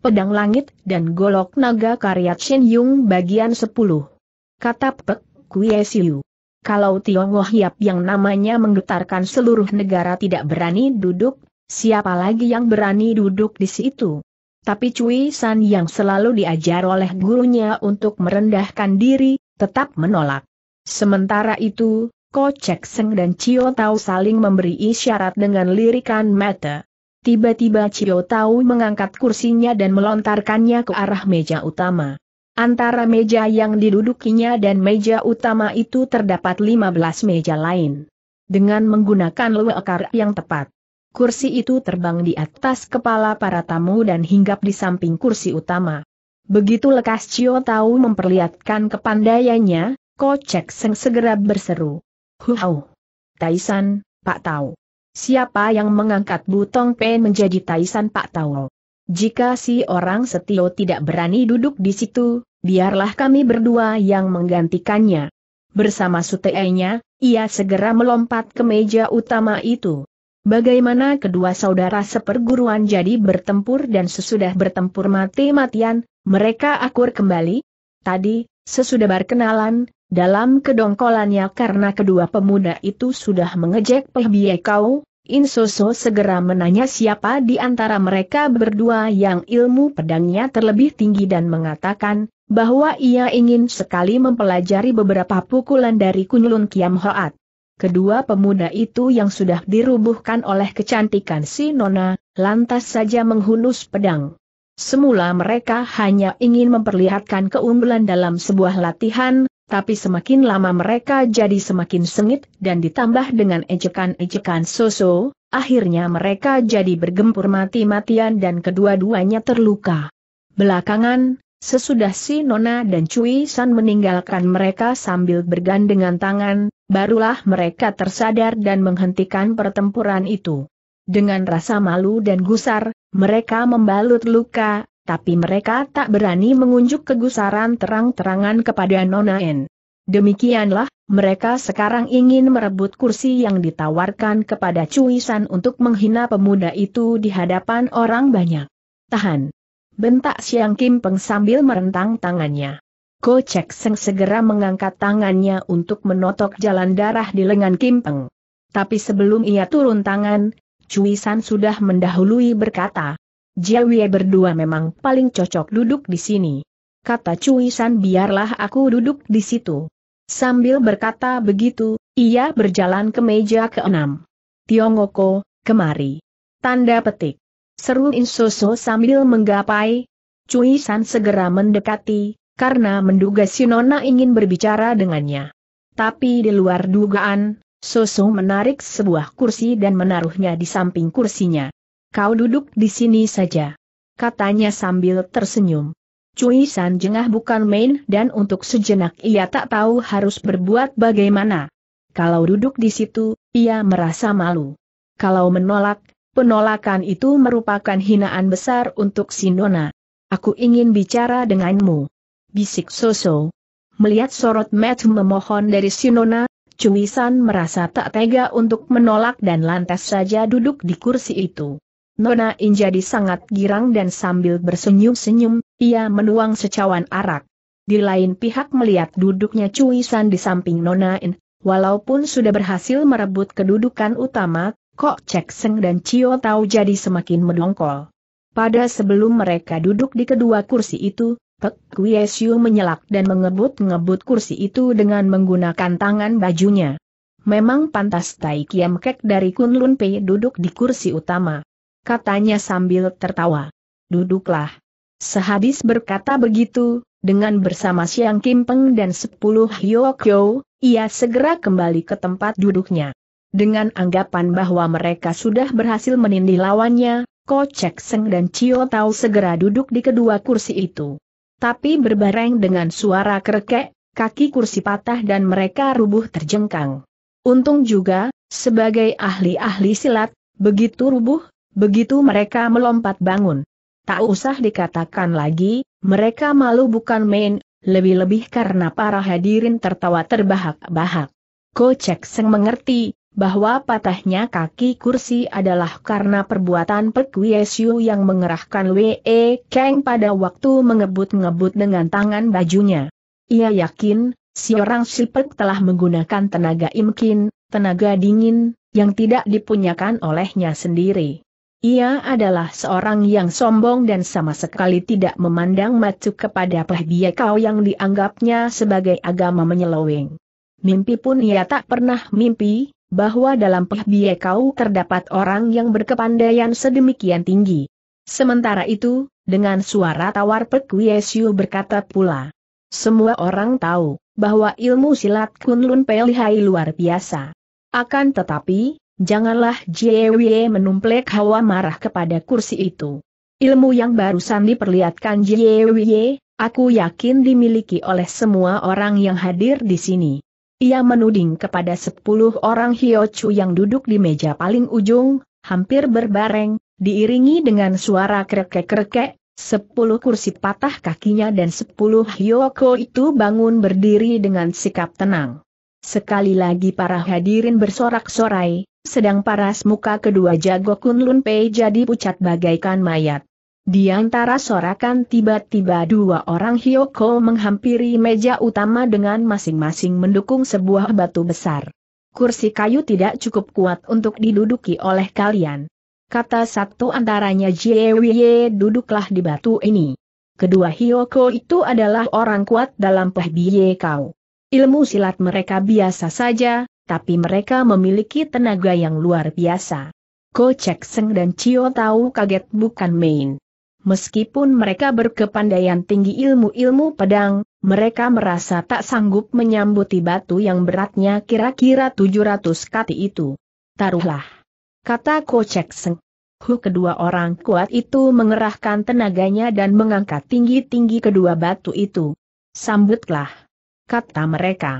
pedang langit, dan golok naga karya Chin Yung bagian 10. Kata Pek Kue Siu. Kalau Tionghoa Hiap yang namanya menggetarkan seluruh negara tidak berani duduk, siapa lagi yang berani duduk di situ? Tapi Cui San yang selalu diajar oleh gurunya untuk merendahkan diri, tetap menolak. Sementara itu, Ko Cek Seng dan Cio Tau saling memberi isyarat dengan lirikan mata. Tiba-tiba Cio Tau mengangkat kursinya dan melontarkannya ke arah meja utama. Antara meja yang didudukinya dan meja utama itu terdapat 15 meja lain. Dengan menggunakan lekar yang tepat, kursi itu terbang di atas kepala para tamu dan hinggap di samping kursi utama. Begitu lekas Cio Tau memperlihatkan kepandaiannya, Kocek Seng segera berseru. Huau! Taisan, Pak Tau. Siapa yang mengangkat Butong Pe menjadi Taisan Pak Tao? Jika si orang setio tidak berani duduk di situ, biarlah kami berdua yang menggantikannya. Bersama sutei ia segera melompat ke meja utama itu. Bagaimana kedua saudara seperguruan jadi bertempur dan sesudah bertempur mati-matian, mereka akur kembali? Tadi, sesudah berkenalan, dalam kedongkolannya karena kedua pemuda itu sudah mengejek Pehbie Kau, Insoso segera menanya siapa di antara mereka berdua yang ilmu pedangnya terlebih tinggi dan mengatakan, bahwa ia ingin sekali mempelajari beberapa pukulan dari Kunlun Kiam Hoat. Kedua pemuda itu yang sudah dirubuhkan oleh kecantikan si Nona, lantas saja menghunus pedang. Semula mereka hanya ingin memperlihatkan keunggulan dalam sebuah latihan, tapi semakin lama mereka jadi semakin sengit dan ditambah dengan ejekan-ejekan Soso, akhirnya mereka jadi bergempur mati-matian dan kedua-duanya terluka. Belakangan, sesudah si Nona dan Cui San meninggalkan mereka sambil bergandengan tangan, barulah mereka tersadar dan menghentikan pertempuran itu. Dengan rasa malu dan gusar, mereka membalut luka, tapi mereka tak berani mengunjuk kegusaran terang-terangan kepada Nona N. Demikianlah, mereka sekarang ingin merebut kursi yang ditawarkan kepada Cuisan untuk menghina pemuda itu di hadapan orang banyak. Tahan! Bentak Siang Kim Peng sambil merentang tangannya. Ko Chek Seng segera mengangkat tangannya untuk menotok jalan darah di lengan Kim Peng. Tapi sebelum ia turun tangan, Cuisan sudah mendahului berkata, Jawie berdua memang paling cocok duduk di sini. Kata Cui San biarlah aku duduk di situ. Sambil berkata begitu, ia berjalan ke meja keenam. Tiongoko, kemari. Tanda petik. Seru Insoso sambil menggapai. Cui San segera mendekati, karena menduga si Nona ingin berbicara dengannya. Tapi di luar dugaan, Soso menarik sebuah kursi dan menaruhnya di samping kursinya. Kau duduk di sini saja. Katanya sambil tersenyum. Cui San jengah bukan main dan untuk sejenak ia tak tahu harus berbuat bagaimana. Kalau duduk di situ, ia merasa malu. Kalau menolak, penolakan itu merupakan hinaan besar untuk Sinona. Aku ingin bicara denganmu. Bisik Soso. Melihat sorot Matthew memohon dari Sinona, Cui San merasa tak tega untuk menolak dan lantas saja duduk di kursi itu. Nona In jadi sangat girang dan sambil bersenyum-senyum, ia menuang secawan arak. Di lain pihak melihat duduknya Cui San di samping Nona In, walaupun sudah berhasil merebut kedudukan utama, kok Cek Seng dan Cio Tau jadi semakin mendongkol. Pada sebelum mereka duduk di kedua kursi itu, Pek Kwie menyelak dan mengebut-ngebut kursi itu dengan menggunakan tangan bajunya. Memang pantas Tai Kiam Kek dari Kunlun Pei duduk di kursi utama katanya sambil tertawa. Duduklah. Sehabis berkata begitu, dengan bersama Siang Peng dan sepuluh Hyokyo, ia segera kembali ke tempat duduknya. Dengan anggapan bahwa mereka sudah berhasil menindih lawannya, Ko Chek Seng dan Chio Tao segera duduk di kedua kursi itu. Tapi berbareng dengan suara kerekek, kaki kursi patah dan mereka rubuh terjengkang. Untung juga, sebagai ahli-ahli silat, begitu rubuh, Begitu mereka melompat bangun. Tak usah dikatakan lagi, mereka malu bukan main, lebih-lebih karena para hadirin tertawa terbahak-bahak. Ko Seng mengerti, bahwa patahnya kaki kursi adalah karena perbuatan Pek Wiesyu yang mengerahkan W.E. Kang pada waktu mengebut-ngebut dengan tangan bajunya. Ia yakin, si orang Pek telah menggunakan tenaga imkin, tenaga dingin, yang tidak dipunyakan olehnya sendiri. Ia adalah seorang yang sombong dan sama sekali tidak memandang macu kepada kau yang dianggapnya sebagai agama menyeloweng. Mimpi pun ia tak pernah mimpi, bahwa dalam kau terdapat orang yang berkepandaian sedemikian tinggi. Sementara itu, dengan suara tawar Yesyu berkata pula. Semua orang tahu, bahwa ilmu silat Kunlun Pelihai luar biasa. Akan tetapi, janganlah Jiewie menumplek hawa marah kepada kursi itu. Ilmu yang barusan diperlihatkan Jiewie, aku yakin dimiliki oleh semua orang yang hadir di sini. Ia menuding kepada sepuluh orang Hiochu yang duduk di meja paling ujung, hampir berbareng, diiringi dengan suara krekek-krekek, sepuluh kursi patah kakinya dan sepuluh Hyoko itu bangun berdiri dengan sikap tenang. Sekali lagi para hadirin bersorak-sorai, sedang paras muka kedua jago Kunlun Pei jadi pucat bagaikan mayat. Di antara sorakan tiba-tiba dua orang Hyoko menghampiri meja utama dengan masing-masing mendukung sebuah batu besar. Kursi kayu tidak cukup kuat untuk diduduki oleh kalian. Kata satu antaranya Jiewie duduklah di batu ini. Kedua Hyoko itu adalah orang kuat dalam pahbiye kau. Ilmu silat mereka biasa saja, tapi mereka memiliki tenaga yang luar biasa. Ko Chek Seng dan Chio tahu kaget bukan main. Meskipun mereka berkepandaian tinggi ilmu-ilmu pedang, mereka merasa tak sanggup menyambuti batu yang beratnya kira-kira 700 kati itu. Taruhlah. Kata Ko Chek Seng. Hu kedua orang kuat itu mengerahkan tenaganya dan mengangkat tinggi-tinggi kedua batu itu. Sambutlah kata mereka.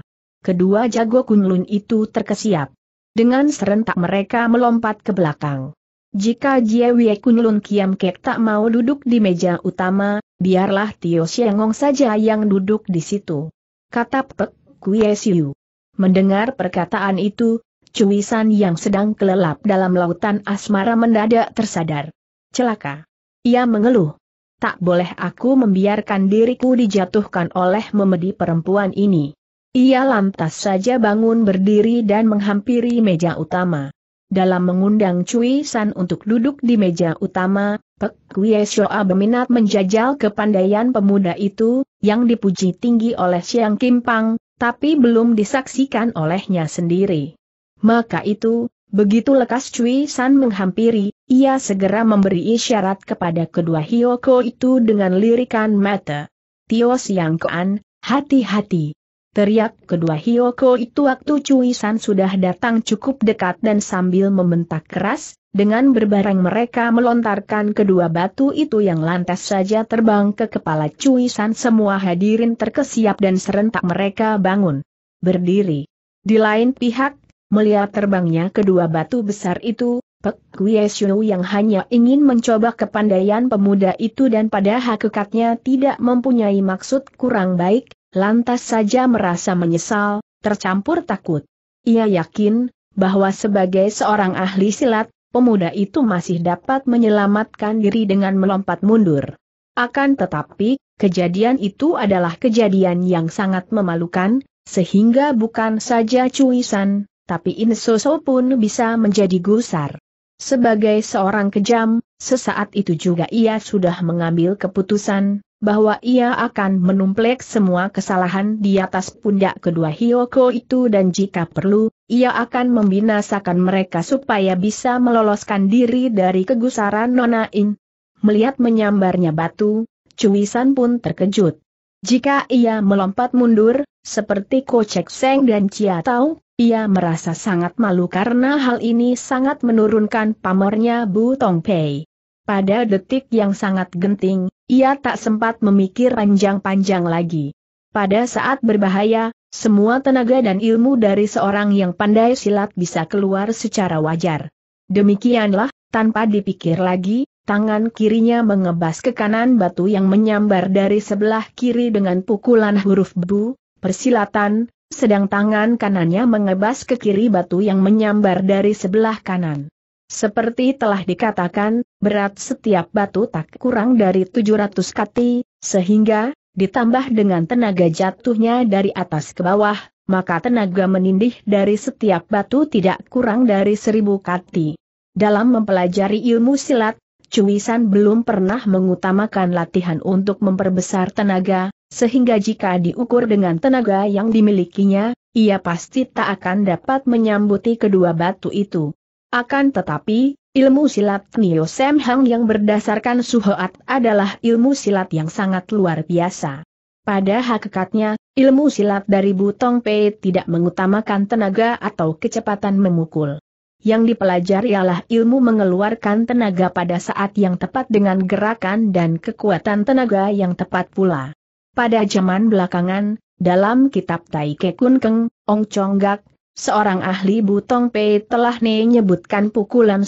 Kedua jago kunlun itu terkesiap. Dengan serentak mereka melompat ke belakang. Jika Jiewie Kunlun Kiam Kek tak mau duduk di meja utama, biarlah Tio Xiangong saja yang duduk di situ. Kata Pek Kue Siu. Mendengar perkataan itu, Cuisan yang sedang kelelap dalam lautan asmara mendadak tersadar. Celaka. Ia mengeluh tak boleh aku membiarkan diriku dijatuhkan oleh memedi perempuan ini. Ia lantas saja bangun berdiri dan menghampiri meja utama. Dalam mengundang Cui San untuk duduk di meja utama, Pek Kwie Shoa berminat menjajal kepandaian pemuda itu, yang dipuji tinggi oleh Siang Kim Pang, tapi belum disaksikan olehnya sendiri. Maka itu, begitu lekas Cui San menghampiri, ia segera memberi isyarat kepada kedua Hioko itu dengan lirikan mata. Tio Siang Koan, hati-hati. Teriak kedua Hioko itu waktu San sudah datang cukup dekat dan sambil membentak keras, dengan berbareng mereka melontarkan kedua batu itu yang lantas saja terbang ke kepala San semua hadirin terkesiap dan serentak mereka bangun. Berdiri. Di lain pihak, melihat terbangnya kedua batu besar itu, Pek Gueshu yang hanya ingin mencoba kepandaian pemuda itu dan pada hakikatnya tidak mempunyai maksud kurang baik, lantas saja merasa menyesal, tercampur takut. Ia yakin, bahwa sebagai seorang ahli silat, pemuda itu masih dapat menyelamatkan diri dengan melompat mundur. Akan tetapi, kejadian itu adalah kejadian yang sangat memalukan, sehingga bukan saja cuisan, tapi Insoso pun bisa menjadi gusar. Sebagai seorang kejam, sesaat itu juga ia sudah mengambil keputusan, bahwa ia akan menumplek semua kesalahan di atas pundak kedua Hyoko itu dan jika perlu, ia akan membinasakan mereka supaya bisa meloloskan diri dari kegusaran Nona In. Melihat menyambarnya batu, Cuisan pun terkejut. Jika ia melompat mundur, seperti Kocek Seng dan Cia Tau, ia merasa sangat malu karena hal ini sangat menurunkan pamornya Bu Tong Pei. Pada detik yang sangat genting, ia tak sempat memikir panjang-panjang lagi. Pada saat berbahaya, semua tenaga dan ilmu dari seorang yang pandai silat bisa keluar secara wajar. Demikianlah, tanpa dipikir lagi, tangan kirinya mengebas ke kanan batu yang menyambar dari sebelah kiri dengan pukulan huruf bu, persilatan, sedang tangan kanannya mengebas ke kiri batu yang menyambar dari sebelah kanan. Seperti telah dikatakan, berat setiap batu tak kurang dari 700 kati, sehingga, ditambah dengan tenaga jatuhnya dari atas ke bawah, maka tenaga menindih dari setiap batu tidak kurang dari 1.000 kati. Dalam mempelajari ilmu silat, Cuisan belum pernah mengutamakan latihan untuk memperbesar tenaga, sehingga jika diukur dengan tenaga yang dimilikinya, ia pasti tak akan dapat menyambuti kedua batu itu. Akan tetapi, ilmu silat Nio Sam Hang yang berdasarkan Suhoat adalah ilmu silat yang sangat luar biasa. Pada hakikatnya, ilmu silat dari Butong Pei tidak mengutamakan tenaga atau kecepatan memukul. Yang dipelajari ialah ilmu mengeluarkan tenaga pada saat yang tepat dengan gerakan dan kekuatan tenaga yang tepat pula. Pada zaman belakangan, dalam kitab Tai Kun Keng, Ong Chong Gak, seorang ahli Butong Pei telah menyebutkan pukulan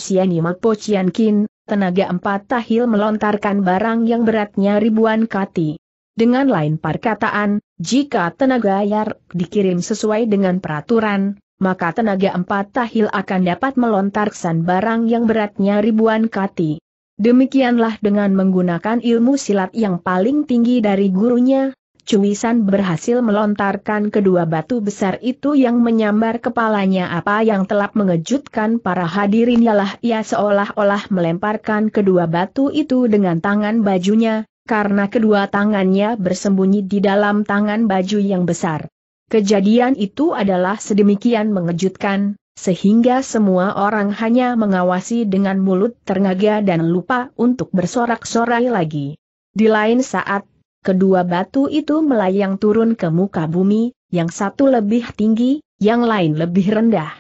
Po Chian Kin, tenaga empat tahil melontarkan barang yang beratnya ribuan kati. Dengan lain perkataan, jika tenaga yar dikirim sesuai dengan peraturan, maka tenaga empat tahil akan dapat melontarkan barang yang beratnya ribuan kati. Demikianlah dengan menggunakan ilmu silat yang paling tinggi dari gurunya, Cuisan berhasil melontarkan kedua batu besar itu yang menyambar kepalanya apa yang telah mengejutkan para hadirin ialah ia seolah-olah melemparkan kedua batu itu dengan tangan bajunya, karena kedua tangannya bersembunyi di dalam tangan baju yang besar. Kejadian itu adalah sedemikian mengejutkan, sehingga semua orang hanya mengawasi dengan mulut ternaga dan lupa untuk bersorak-sorai lagi. Di lain saat, kedua batu itu melayang turun ke muka bumi, yang satu lebih tinggi, yang lain lebih rendah.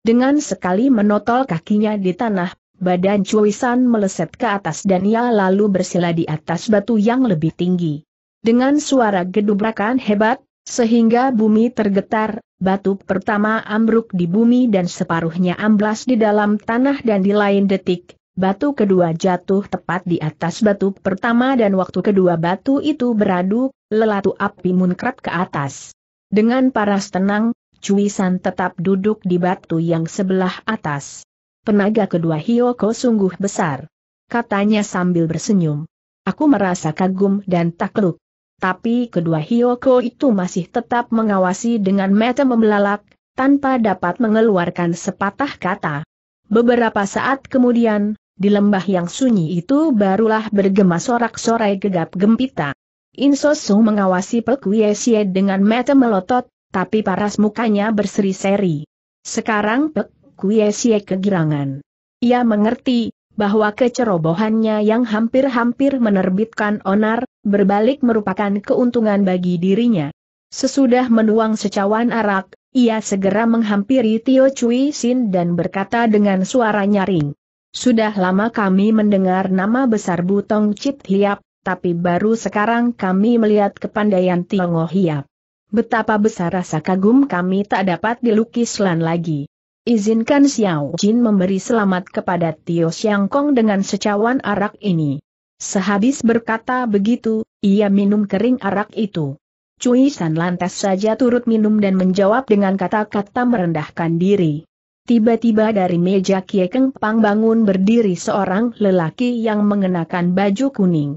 Dengan sekali menotol kakinya di tanah, badan Cuisan meleset ke atas dan ia lalu bersila di atas batu yang lebih tinggi. Dengan suara gedubrakan hebat, sehingga bumi tergetar, batu pertama ambruk di bumi dan separuhnya amblas di dalam tanah dan di lain detik, batu kedua jatuh tepat di atas batu pertama dan waktu kedua batu itu beradu, lelatu api munkrat ke atas. Dengan paras tenang, Cuisan tetap duduk di batu yang sebelah atas. Penaga kedua hiyoko sungguh besar. Katanya sambil bersenyum. Aku merasa kagum dan takluk tapi kedua Hyoko itu masih tetap mengawasi dengan mata membelalak, tanpa dapat mengeluarkan sepatah kata. Beberapa saat kemudian, di lembah yang sunyi itu barulah bergema sorak-sorai gegap gempita. Insosu mengawasi Pekuyesie dengan mata melotot, tapi paras mukanya berseri-seri. Sekarang Pekuyesie kegirangan. Ia mengerti, bahwa kecerobohannya yang hampir-hampir menerbitkan onar, berbalik merupakan keuntungan bagi dirinya. Sesudah menuang secawan arak, ia segera menghampiri Tio Cui Sin dan berkata dengan suara nyaring. Sudah lama kami mendengar nama besar Butong Cip Hiap, tapi baru sekarang kami melihat kepandaian Tio Hiap. Betapa besar rasa kagum kami tak dapat dilukiskan lagi izinkan Xiao Jin memberi selamat kepada Tio Xiang Kong dengan secawan arak ini. Sehabis berkata begitu, ia minum kering arak itu. Cui San lantas saja turut minum dan menjawab dengan kata-kata merendahkan diri. Tiba-tiba dari meja Kie Keng Pang bangun berdiri seorang lelaki yang mengenakan baju kuning.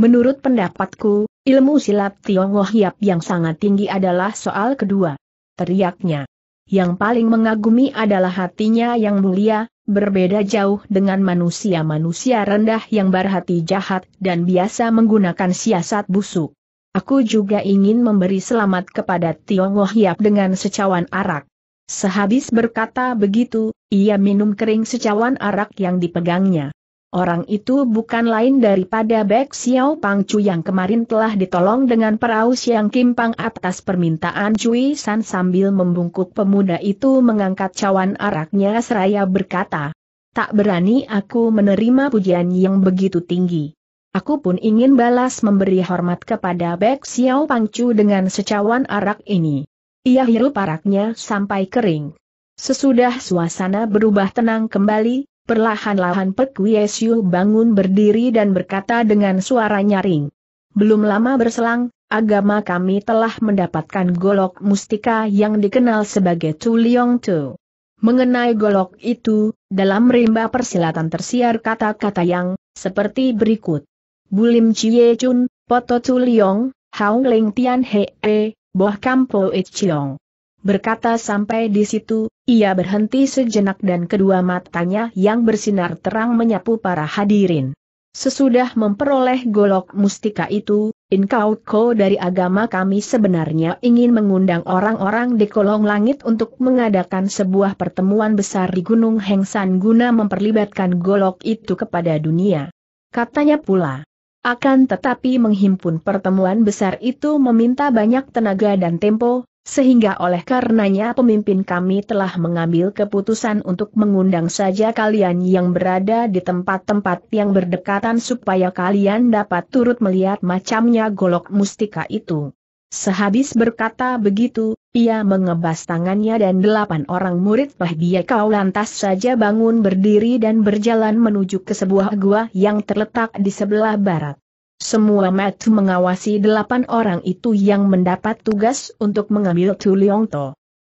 Menurut pendapatku, ilmu silat Tionghoa Hiap yang sangat tinggi adalah soal kedua. Teriaknya. Yang paling mengagumi adalah hatinya yang mulia, berbeda jauh dengan manusia-manusia rendah yang berhati jahat dan biasa menggunakan siasat busuk. Aku juga ingin memberi selamat kepada Tionghoa Hiap dengan secawan arak. Sehabis berkata begitu, ia minum kering secawan arak yang dipegangnya. Orang itu bukan lain daripada Bek Xiao Pang Chu yang kemarin telah ditolong dengan perahu Siang Kim Pang atas permintaan Cui San sambil membungkuk pemuda itu mengangkat cawan araknya seraya berkata, Tak berani aku menerima pujian yang begitu tinggi. Aku pun ingin balas memberi hormat kepada Bek Xiao Pang Chu dengan secawan arak ini. Ia hirup araknya sampai kering. Sesudah suasana berubah tenang kembali, Perlahan-lahan Pek Wiesiu bangun berdiri dan berkata dengan suara nyaring. Belum lama berselang, agama kami telah mendapatkan golok mustika yang dikenal sebagai Tuliong Tu. Mengenai golok itu, dalam rimba persilatan tersiar kata-kata yang, seperti berikut. Bulim Chie Chun, Poto Tuliong, Hao Ling Tian He E, Boh Kampo It Chiong. Berkata sampai di situ, ia berhenti sejenak dan kedua matanya yang bersinar terang menyapu para hadirin. Sesudah memperoleh golok mustika itu, Inkauko dari agama kami sebenarnya ingin mengundang orang-orang di kolong langit untuk mengadakan sebuah pertemuan besar di Gunung Hengsan guna memperlibatkan golok itu kepada dunia. Katanya pula. Akan tetapi menghimpun pertemuan besar itu meminta banyak tenaga dan tempo, sehingga oleh karenanya pemimpin kami telah mengambil keputusan untuk mengundang saja kalian yang berada di tempat-tempat yang berdekatan supaya kalian dapat turut melihat macamnya golok mustika itu. Sehabis berkata begitu, ia mengebas tangannya dan delapan orang murid bahagia kau lantas saja bangun berdiri dan berjalan menuju ke sebuah gua yang terletak di sebelah barat. Semua mata mengawasi delapan orang itu yang mendapat tugas untuk mengambil Tu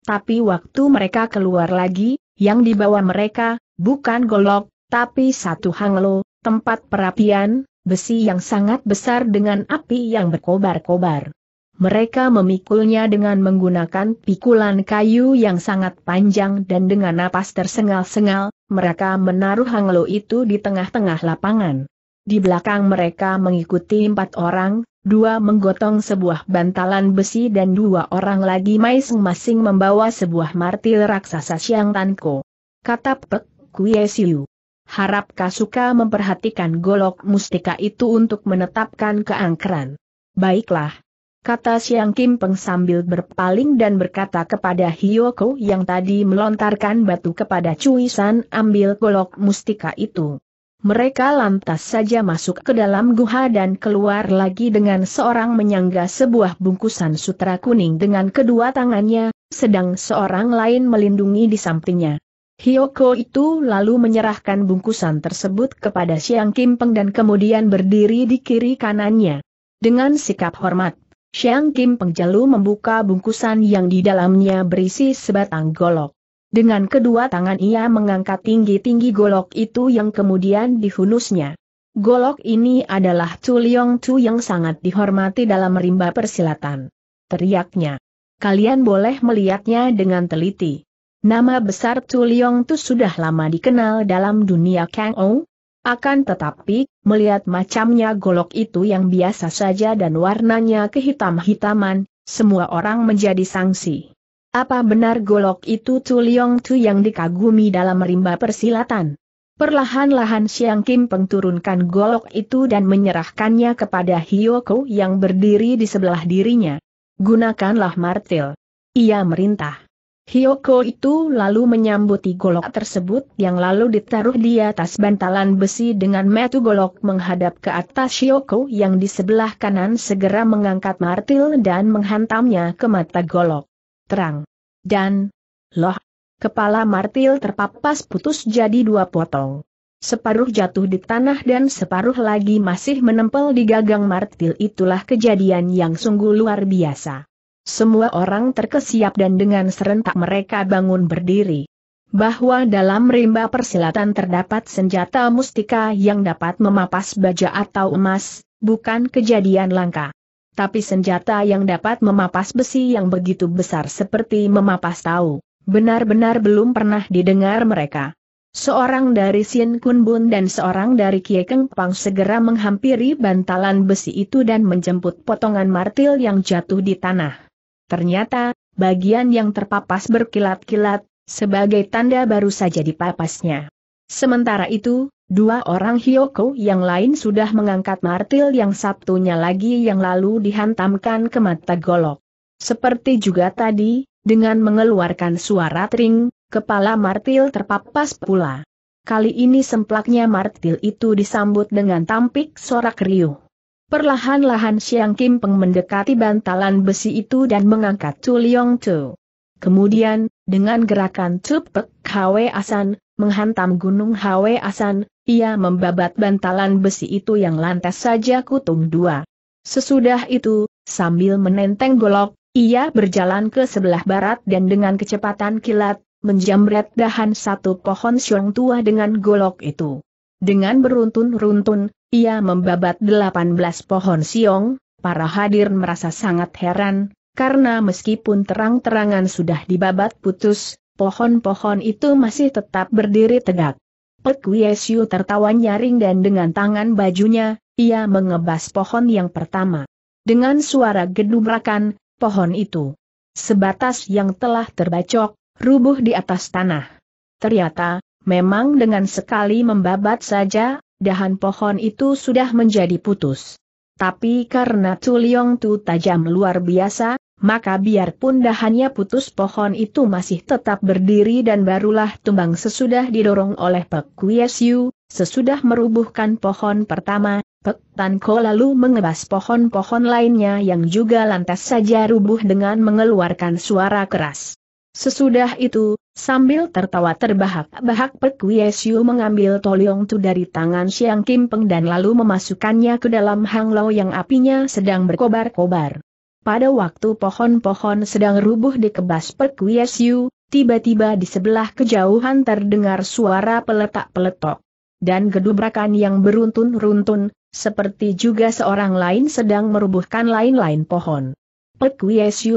Tapi waktu mereka keluar lagi, yang dibawa mereka, bukan golok, tapi satu hanglo, tempat perapian, besi yang sangat besar dengan api yang berkobar-kobar. Mereka memikulnya dengan menggunakan pikulan kayu yang sangat panjang dan dengan napas tersengal-sengal, mereka menaruh hanglo itu di tengah-tengah lapangan. Di belakang mereka mengikuti empat orang, dua menggotong sebuah bantalan besi dan dua orang lagi masing-masing membawa sebuah martil raksasa Siang Tanko. Kata Pek Kuyesiu. Siu. Harap Kasuka memperhatikan golok mustika itu untuk menetapkan keangkeran. Baiklah. Kata Siang Kim Peng sambil berpaling dan berkata kepada Hiyoko yang tadi melontarkan batu kepada Cui San ambil golok mustika itu. Mereka lantas saja masuk ke dalam guha dan keluar lagi dengan seorang menyangga sebuah bungkusan sutra kuning dengan kedua tangannya, sedang seorang lain melindungi di sampingnya. Hyoko itu lalu menyerahkan bungkusan tersebut kepada Siang Peng dan kemudian berdiri di kiri kanannya. Dengan sikap hormat, Siang Kimpeng jalu membuka bungkusan yang di dalamnya berisi sebatang golok. Dengan kedua tangan ia mengangkat tinggi-tinggi golok itu yang kemudian dihunusnya. Golok ini adalah Chu Leong Chu yang sangat dihormati dalam rimba persilatan. Teriaknya. Kalian boleh melihatnya dengan teliti. Nama besar Chu Leong Chu sudah lama dikenal dalam dunia Kang Ou, akan tetapi, melihat macamnya golok itu yang biasa saja dan warnanya kehitam-hitaman, semua orang menjadi sangsi. Apa benar golok itu Tu Liong Tu yang dikagumi dalam rimba persilatan? Perlahan-lahan Siang Kim pengturunkan golok itu dan menyerahkannya kepada Hiyoko yang berdiri di sebelah dirinya. Gunakanlah martil. Ia merintah. Hiyoko itu lalu menyambuti golok tersebut yang lalu ditaruh di atas bantalan besi dengan metu golok menghadap ke atas Hiyoko yang di sebelah kanan segera mengangkat martil dan menghantamnya ke mata golok terang. Dan, loh, kepala martil terpapas putus jadi dua potong. Separuh jatuh di tanah dan separuh lagi masih menempel di gagang martil itulah kejadian yang sungguh luar biasa. Semua orang terkesiap dan dengan serentak mereka bangun berdiri. Bahwa dalam rimba persilatan terdapat senjata mustika yang dapat memapas baja atau emas, bukan kejadian langka. Tapi senjata yang dapat memapas besi yang begitu besar seperti memapas tahu, benar-benar belum pernah didengar mereka. Seorang dari Sin Kun Bun dan seorang dari Kie Keng Pang segera menghampiri bantalan besi itu dan menjemput potongan martil yang jatuh di tanah. Ternyata, bagian yang terpapas berkilat-kilat, sebagai tanda baru saja dipapasnya. Sementara itu, Dua orang Hyoko yang lain sudah mengangkat martil yang satunya lagi yang lalu dihantamkan ke mata golok. Seperti juga tadi, dengan mengeluarkan suara tering, kepala martil terpapas pula. Kali ini semplaknya martil itu disambut dengan tampik sorak riuh. Perlahan-lahan Siang Kim Peng mendekati bantalan besi itu dan mengangkat Chu Leong Tu. Kemudian, dengan gerakan cepek Hwe Asan, menghantam gunung Hwe Asan, ia membabat bantalan besi itu yang lantas saja kutung dua. Sesudah itu, sambil menenteng golok, ia berjalan ke sebelah barat dan dengan kecepatan kilat, menjamret dahan satu pohon siung tua dengan golok itu. Dengan beruntun-runtun, ia membabat delapan belas pohon siung, para hadir merasa sangat heran, karena meskipun terang-terangan sudah dibabat putus, pohon-pohon itu masih tetap berdiri tegak. Pekwiesu tertawa nyaring dan dengan tangan bajunya, ia mengebas pohon yang pertama. Dengan suara gedubrakan, pohon itu. Sebatas yang telah terbacok, rubuh di atas tanah. Ternyata, memang dengan sekali membabat saja, dahan pohon itu sudah menjadi putus. Tapi karena Tuliong Tu tajam luar biasa, maka biarpun dahannya putus pohon itu masih tetap berdiri dan barulah tumbang sesudah didorong oleh Pek Kuyesyu, sesudah merubuhkan pohon pertama, Pek Tanko lalu mengebas pohon-pohon lainnya yang juga lantas saja rubuh dengan mengeluarkan suara keras. Sesudah itu, sambil tertawa terbahak-bahak Pek Kuyesyu mengambil toliong tu dari tangan Siang Kim Peng dan lalu memasukkannya ke dalam hanglau yang apinya sedang berkobar-kobar. Pada waktu pohon-pohon sedang rubuh di kebas perkuiesiu, tiba-tiba di sebelah kejauhan terdengar suara peletak-peletok. Dan gedubrakan yang beruntun-runtun, seperti juga seorang lain sedang merubuhkan lain-lain pohon. Pek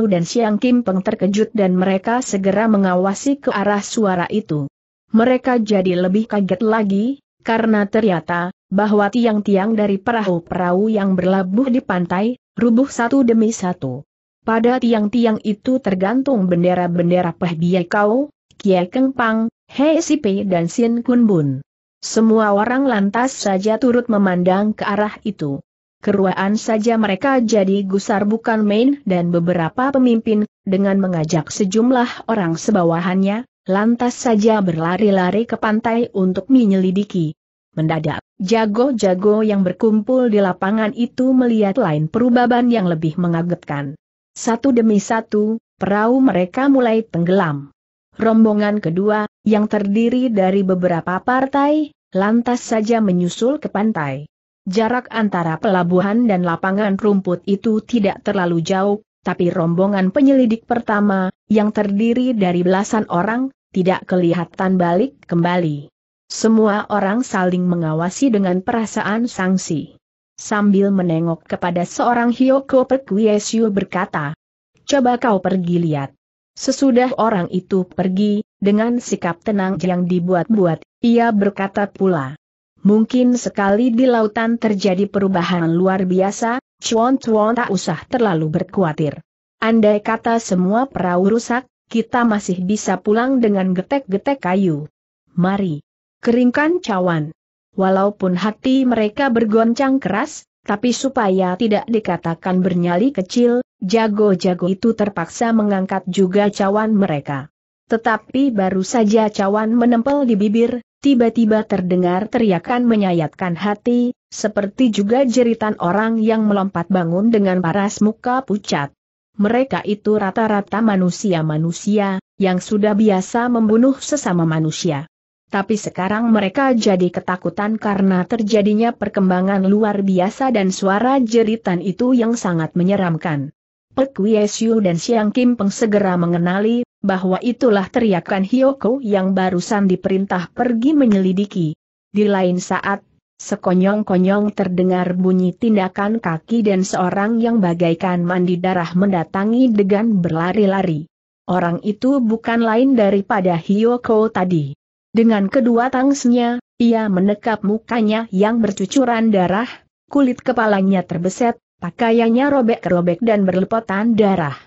dan Siang Kim Peng terkejut dan mereka segera mengawasi ke arah suara itu. Mereka jadi lebih kaget lagi, karena ternyata, bahwa tiang-tiang dari perahu-perahu yang berlabuh di pantai, rubuh satu demi satu. Pada tiang-tiang itu tergantung bendera-bendera Peh Biai Kau, Kie Keng Pang, Hei Sipe dan Sin Kun Bun. Semua orang lantas saja turut memandang ke arah itu. Keruaan saja mereka jadi gusar bukan main dan beberapa pemimpin, dengan mengajak sejumlah orang sebawahannya, lantas saja berlari-lari ke pantai untuk menyelidiki. Mendadak, jago-jago yang berkumpul di lapangan itu melihat lain perubahan yang lebih mengagetkan. Satu demi satu, perahu mereka mulai tenggelam. Rombongan kedua, yang terdiri dari beberapa partai, lantas saja menyusul ke pantai. Jarak antara pelabuhan dan lapangan rumput itu tidak terlalu jauh, tapi rombongan penyelidik pertama, yang terdiri dari belasan orang, tidak kelihatan balik kembali. Semua orang saling mengawasi dengan perasaan sangsi. Sambil menengok kepada seorang Hyoko Pekwiesyu berkata, Coba kau pergi lihat. Sesudah orang itu pergi, dengan sikap tenang yang dibuat-buat, ia berkata pula. Mungkin sekali di lautan terjadi perubahan luar biasa, Cuan-cuan tak usah terlalu berkhawatir. Andai kata semua perahu rusak, kita masih bisa pulang dengan getek-getek kayu. Mari, keringkan cawan. Walaupun hati mereka bergoncang keras, tapi supaya tidak dikatakan bernyali kecil, jago-jago itu terpaksa mengangkat juga cawan mereka. Tetapi baru saja cawan menempel di bibir, tiba-tiba terdengar teriakan menyayatkan hati, seperti juga jeritan orang yang melompat bangun dengan paras muka pucat. Mereka itu rata-rata manusia-manusia, yang sudah biasa membunuh sesama manusia tapi sekarang mereka jadi ketakutan karena terjadinya perkembangan luar biasa dan suara jeritan itu yang sangat menyeramkan. Pek Wiesyu dan Siang Kim Peng segera mengenali, bahwa itulah teriakan Hyoko yang barusan diperintah pergi menyelidiki. Di lain saat, sekonyong-konyong terdengar bunyi tindakan kaki dan seorang yang bagaikan mandi darah mendatangi dengan berlari-lari. Orang itu bukan lain daripada Hyoko tadi. Dengan kedua tangsnya, ia menekap mukanya yang bercucuran darah, kulit kepalanya terbeset, pakaiannya robek-robek dan berlepotan darah.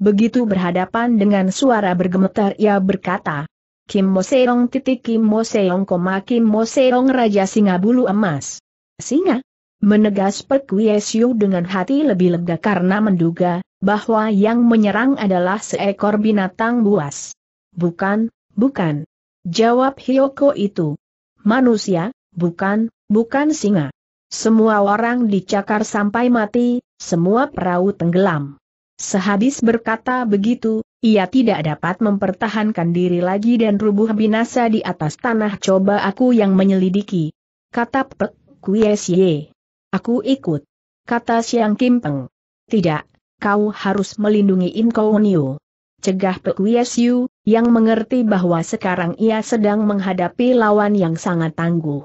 Begitu berhadapan dengan suara bergemetar ia berkata, Kim Moseong titik Kim Moseong koma Kim Moseong Raja Singa Bulu Emas. Singa? Menegas Perkwiesiu dengan hati lebih lega karena menduga, bahwa yang menyerang adalah seekor binatang buas. Bukan, bukan. Jawab Hyoko itu. Manusia, bukan, bukan singa. Semua orang dicakar sampai mati, semua perahu tenggelam. Sehabis berkata begitu, ia tidak dapat mempertahankan diri lagi dan rubuh binasa di atas tanah coba aku yang menyelidiki. Kata Pek Kuesye. Aku ikut. Kata Siang Kimpeng. Tidak, kau harus melindungi Inkounio cegah Pek Wiesiu, yang mengerti bahwa sekarang ia sedang menghadapi lawan yang sangat tangguh.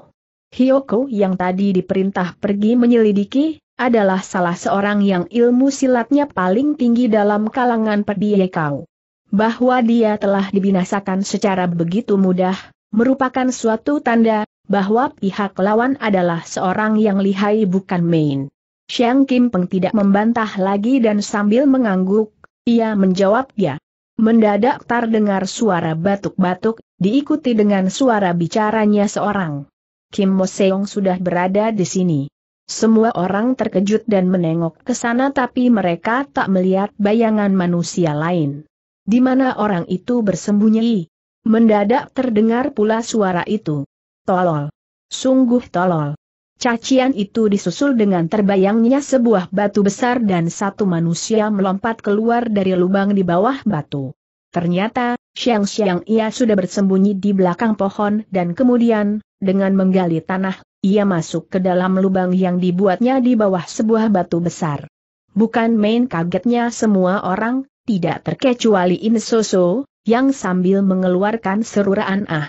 Hyoko yang tadi diperintah pergi menyelidiki, adalah salah seorang yang ilmu silatnya paling tinggi dalam kalangan Pediekau. Bahwa dia telah dibinasakan secara begitu mudah, merupakan suatu tanda, bahwa pihak lawan adalah seorang yang lihai bukan main. Xiang Kim Peng tidak membantah lagi dan sambil mengangguk, ia menjawab ya, Mendadak terdengar suara batuk-batuk, diikuti dengan suara bicaranya seorang. Kim Mo Seong sudah berada di sini. Semua orang terkejut dan menengok ke sana tapi mereka tak melihat bayangan manusia lain. Di mana orang itu bersembunyi? Mendadak terdengar pula suara itu. Tolol. Sungguh tolol. Cacian itu disusul dengan terbayangnya sebuah batu besar dan satu manusia melompat keluar dari lubang di bawah batu. Ternyata, siang-siang ia sudah bersembunyi di belakang pohon dan kemudian, dengan menggali tanah, ia masuk ke dalam lubang yang dibuatnya di bawah sebuah batu besar. Bukan main kagetnya semua orang, tidak terkecuali Insoso, yang sambil mengeluarkan seruan ah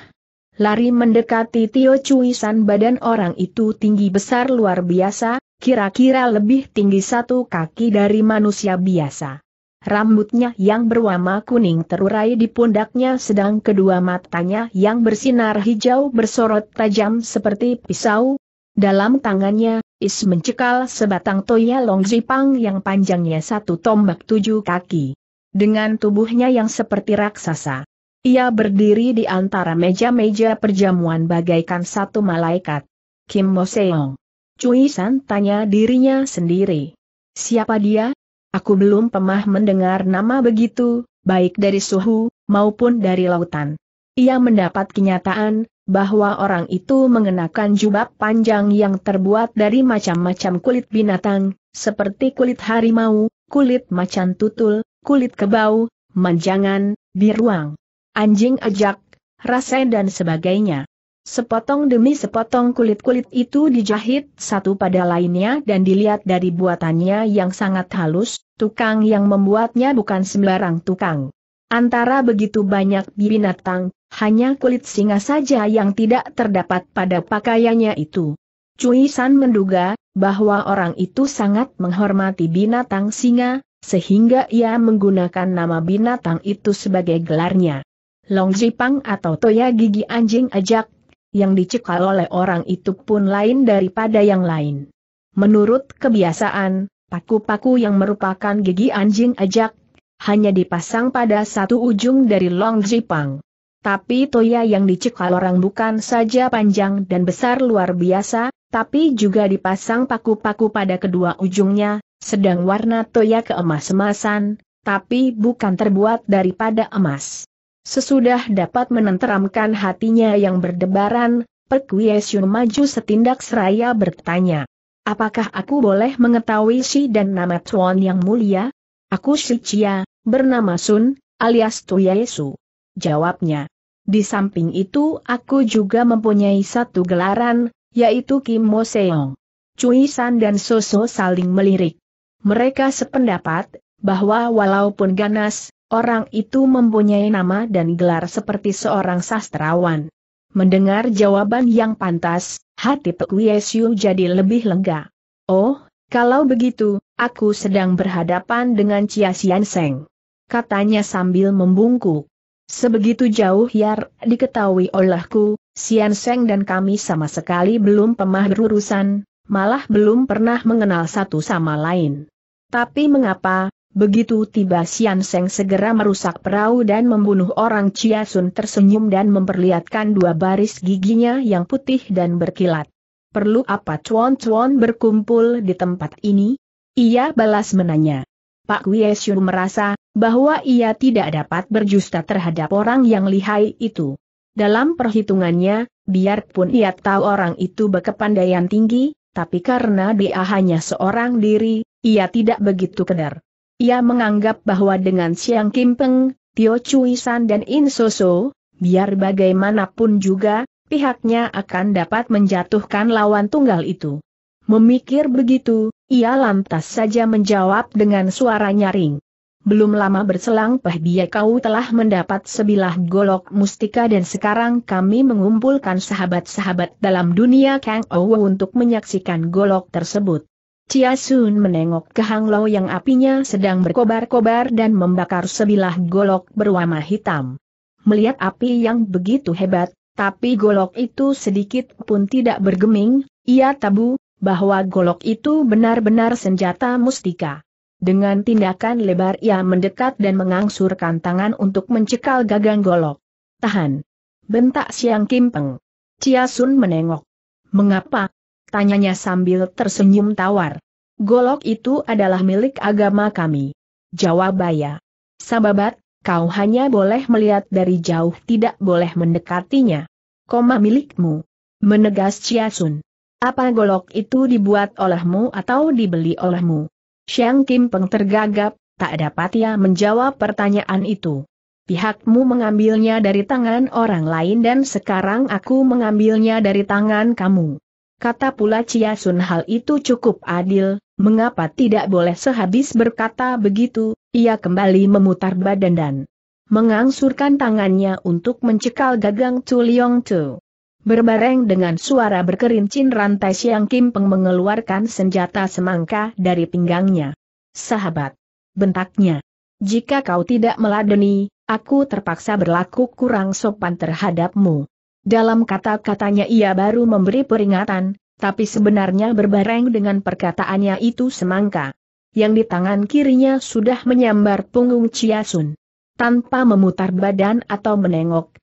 lari mendekati Tio Cuisan badan orang itu tinggi besar luar biasa, kira-kira lebih tinggi satu kaki dari manusia biasa. Rambutnya yang berwarna kuning terurai di pundaknya sedang kedua matanya yang bersinar hijau bersorot tajam seperti pisau. Dalam tangannya, Is mencekal sebatang toya longzipang yang panjangnya satu tombak tujuh kaki. Dengan tubuhnya yang seperti raksasa ia berdiri di antara meja-meja perjamuan bagaikan satu malaikat. Kim Mo Seong. Cui San tanya dirinya sendiri. Siapa dia? Aku belum pernah mendengar nama begitu, baik dari suhu, maupun dari lautan. Ia mendapat kenyataan, bahwa orang itu mengenakan jubah panjang yang terbuat dari macam-macam kulit binatang, seperti kulit harimau, kulit macan tutul, kulit kebau, manjangan, biruang anjing ajak, rasai dan sebagainya. Sepotong demi sepotong kulit-kulit itu dijahit satu pada lainnya dan dilihat dari buatannya yang sangat halus, tukang yang membuatnya bukan sembarang tukang. Antara begitu banyak binatang, hanya kulit singa saja yang tidak terdapat pada pakaiannya itu. Cui San menduga, bahwa orang itu sangat menghormati binatang singa, sehingga ia menggunakan nama binatang itu sebagai gelarnya. Long Jipang atau toya gigi anjing ajak, yang dicekal oleh orang itu pun lain daripada yang lain. Menurut kebiasaan, paku-paku yang merupakan gigi anjing ajak, hanya dipasang pada satu ujung dari Long Jipang. Tapi toya yang dicekal orang bukan saja panjang dan besar luar biasa, tapi juga dipasang paku-paku pada kedua ujungnya, sedang warna toya keemas-emasan, tapi bukan terbuat daripada emas. Sesudah dapat menenteramkan hatinya yang berdebaran, Pek maju setindak seraya bertanya. Apakah aku boleh mengetahui si dan nama Tuan yang mulia? Aku si Chia, bernama Sun, alias Tu Yesu. Jawabnya. Di samping itu aku juga mempunyai satu gelaran, yaitu Kim Mo Seong. Cui San dan Soso saling melirik. Mereka sependapat, bahwa walaupun ganas, Orang itu mempunyai nama dan gelar seperti seorang sastrawan. Mendengar jawaban yang pantas, hati Pek jadi lebih lega. Oh, kalau begitu, aku sedang berhadapan dengan Chia Sian Seng. Katanya sambil membungkuk. Sebegitu jauh Yar diketahui olehku, Sian Seng dan kami sama sekali belum pemah berurusan, malah belum pernah mengenal satu sama lain. Tapi mengapa, Begitu tiba Sian Seng segera merusak perahu dan membunuh orang Chia Sun tersenyum dan memperlihatkan dua baris giginya yang putih dan berkilat. Perlu apa cuan-cuan berkumpul di tempat ini? Ia balas menanya. Pak Siu merasa bahwa ia tidak dapat berjusta terhadap orang yang lihai itu. Dalam perhitungannya, biarpun ia tahu orang itu berkepandaian tinggi, tapi karena dia hanya seorang diri, ia tidak begitu kedar. Ia menganggap bahwa dengan Siang Kimpeng, Tio Cui San dan In Soso, biar bagaimanapun juga, pihaknya akan dapat menjatuhkan lawan tunggal itu. Memikir begitu, ia lantas saja menjawab dengan suara nyaring. Belum lama berselang Peh Bia kau telah mendapat sebilah golok mustika dan sekarang kami mengumpulkan sahabat-sahabat dalam dunia Kang Owo untuk menyaksikan golok tersebut. Chia Sun menengok ke Hang Lo yang apinya sedang berkobar-kobar dan membakar sebilah golok berwarna hitam. Melihat api yang begitu hebat, tapi golok itu sedikit pun tidak bergeming, ia tabu, bahwa golok itu benar-benar senjata mustika. Dengan tindakan lebar ia mendekat dan mengangsurkan tangan untuk mencekal gagang golok. Tahan! Bentak Siang Kimpeng. Chia Sun menengok. Mengapa? Tanyanya sambil tersenyum tawar. Golok itu adalah milik agama kami. Jawab Baya. Sababat, kau hanya boleh melihat dari jauh tidak boleh mendekatinya. Koma milikmu. Menegas Chiasun. Apa golok itu dibuat olehmu atau dibeli olehmu? Xiang Kim Peng tergagap, tak dapat ia menjawab pertanyaan itu. Pihakmu mengambilnya dari tangan orang lain dan sekarang aku mengambilnya dari tangan kamu. Kata pula Cia Sun hal itu cukup adil, mengapa tidak boleh sehabis berkata begitu, ia kembali memutar badan dan mengangsurkan tangannya untuk mencekal gagang Chu Liong Tu. Berbareng dengan suara berkerincin rantai Siang Kim Peng mengeluarkan senjata semangka dari pinggangnya. Sahabat! Bentaknya. Jika kau tidak meladeni, aku terpaksa berlaku kurang sopan terhadapmu. Dalam kata-katanya ia baru memberi peringatan, tapi sebenarnya berbareng dengan perkataannya itu semangka. Yang di tangan kirinya sudah menyambar punggung Sun. Tanpa memutar badan atau menengok,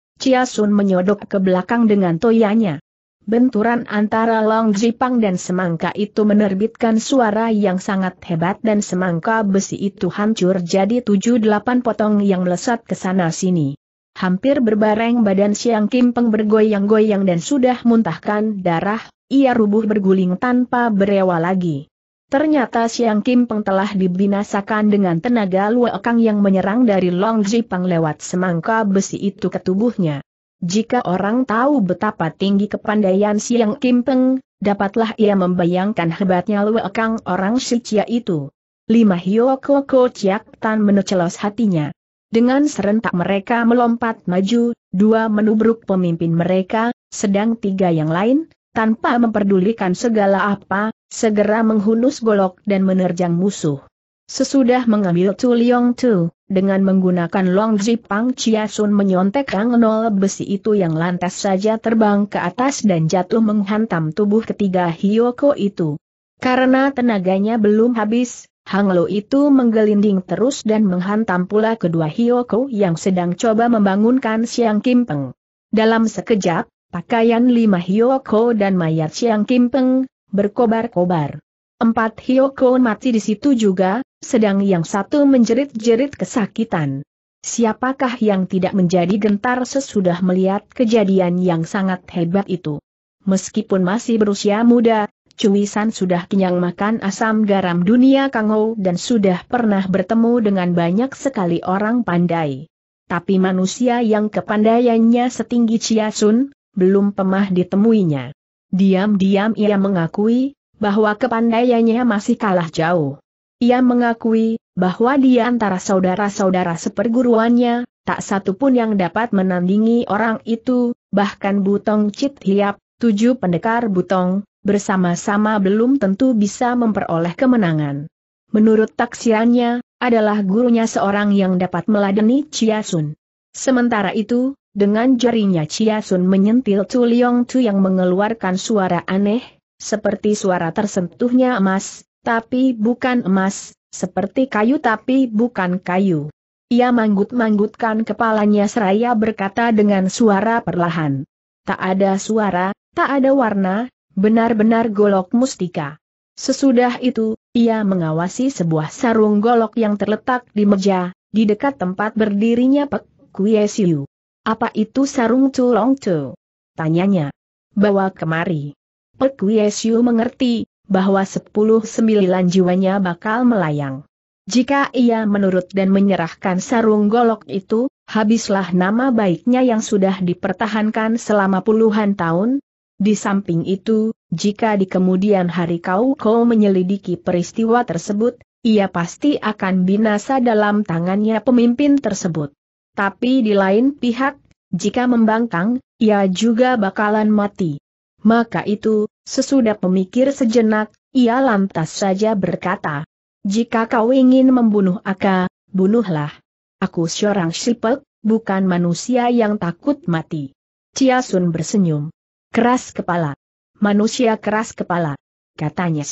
Sun menyodok ke belakang dengan toyanya. Benturan antara Long Jipang dan semangka itu menerbitkan suara yang sangat hebat dan semangka besi itu hancur jadi tujuh delapan potong yang melesat ke sana sini. Hampir berbareng badan Siang Kim Peng bergoyang-goyang dan sudah muntahkan darah, ia rubuh berguling tanpa berewa lagi. Ternyata Siang Kim Peng telah dibinasakan dengan tenaga luakang yang menyerang dari Long Jipang lewat semangka besi itu ke tubuhnya. Jika orang tahu betapa tinggi kepandaian Siang Kim Peng, dapatlah ia membayangkan hebatnya luakang orang Shichia itu. Lima Hyo Koko Chiak Tan menecelos hatinya. Dengan serentak mereka melompat maju, dua menubruk pemimpin mereka, sedang tiga yang lain, tanpa memperdulikan segala apa, segera menghunus golok dan menerjang musuh. Sesudah mengambil Tu Liong Tu, dengan menggunakan Long Pang Chia Sun menyontek Kang Nol besi itu yang lantas saja terbang ke atas dan jatuh menghantam tubuh ketiga Hyoko itu. Karena tenaganya belum habis, Hang Lo itu menggelinding terus dan menghantam pula kedua Hioko yang sedang coba membangunkan Siang Kim Peng. Dalam sekejap, pakaian lima Hioko dan mayat Siang Kim Peng berkobar-kobar. Empat Hioko mati di situ juga, sedang yang satu menjerit-jerit kesakitan. Siapakah yang tidak menjadi gentar sesudah melihat kejadian yang sangat hebat itu? Meskipun masih berusia muda, Cuisan sudah kenyang makan asam garam dunia Kangou dan sudah pernah bertemu dengan banyak sekali orang pandai. Tapi manusia yang kepandaiannya setinggi Chia Sun belum pernah ditemuinya. Diam-diam ia mengakui, bahwa kepandaiannya masih kalah jauh. Ia mengakui, bahwa di antara saudara-saudara seperguruannya, tak satu pun yang dapat menandingi orang itu, bahkan Butong Cit Hiap, tujuh pendekar Butong, bersama-sama belum tentu bisa memperoleh kemenangan. Menurut taksiannya, adalah gurunya seorang yang dapat meladeni Chia Sun. Sementara itu, dengan jarinya Chia Sun menyentil Chu Liong Chu yang mengeluarkan suara aneh, seperti suara tersentuhnya emas, tapi bukan emas, seperti kayu tapi bukan kayu. Ia manggut-manggutkan kepalanya seraya berkata dengan suara perlahan. Tak ada suara, tak ada warna, Benar-benar golok mustika. Sesudah itu, ia mengawasi sebuah sarung golok yang terletak di meja, di dekat tempat berdirinya Pek Kuyesiu. Apa itu sarung culong cu? Tanyanya. Bawa kemari. Pek Kuyesiu mengerti, bahwa sepuluh sembilan jiwanya bakal melayang. Jika ia menurut dan menyerahkan sarung golok itu, habislah nama baiknya yang sudah dipertahankan selama puluhan tahun, di samping itu, jika di kemudian hari kau kau menyelidiki peristiwa tersebut, ia pasti akan binasa dalam tangannya pemimpin tersebut. Tapi di lain pihak, jika membangkang, ia juga bakalan mati. Maka itu, sesudah memikir sejenak, ia lantas saja berkata, Jika kau ingin membunuh Aka, bunuhlah. Aku seorang sipek, bukan manusia yang takut mati. Chia Sun bersenyum. Keras kepala. Manusia keras kepala. Katanya.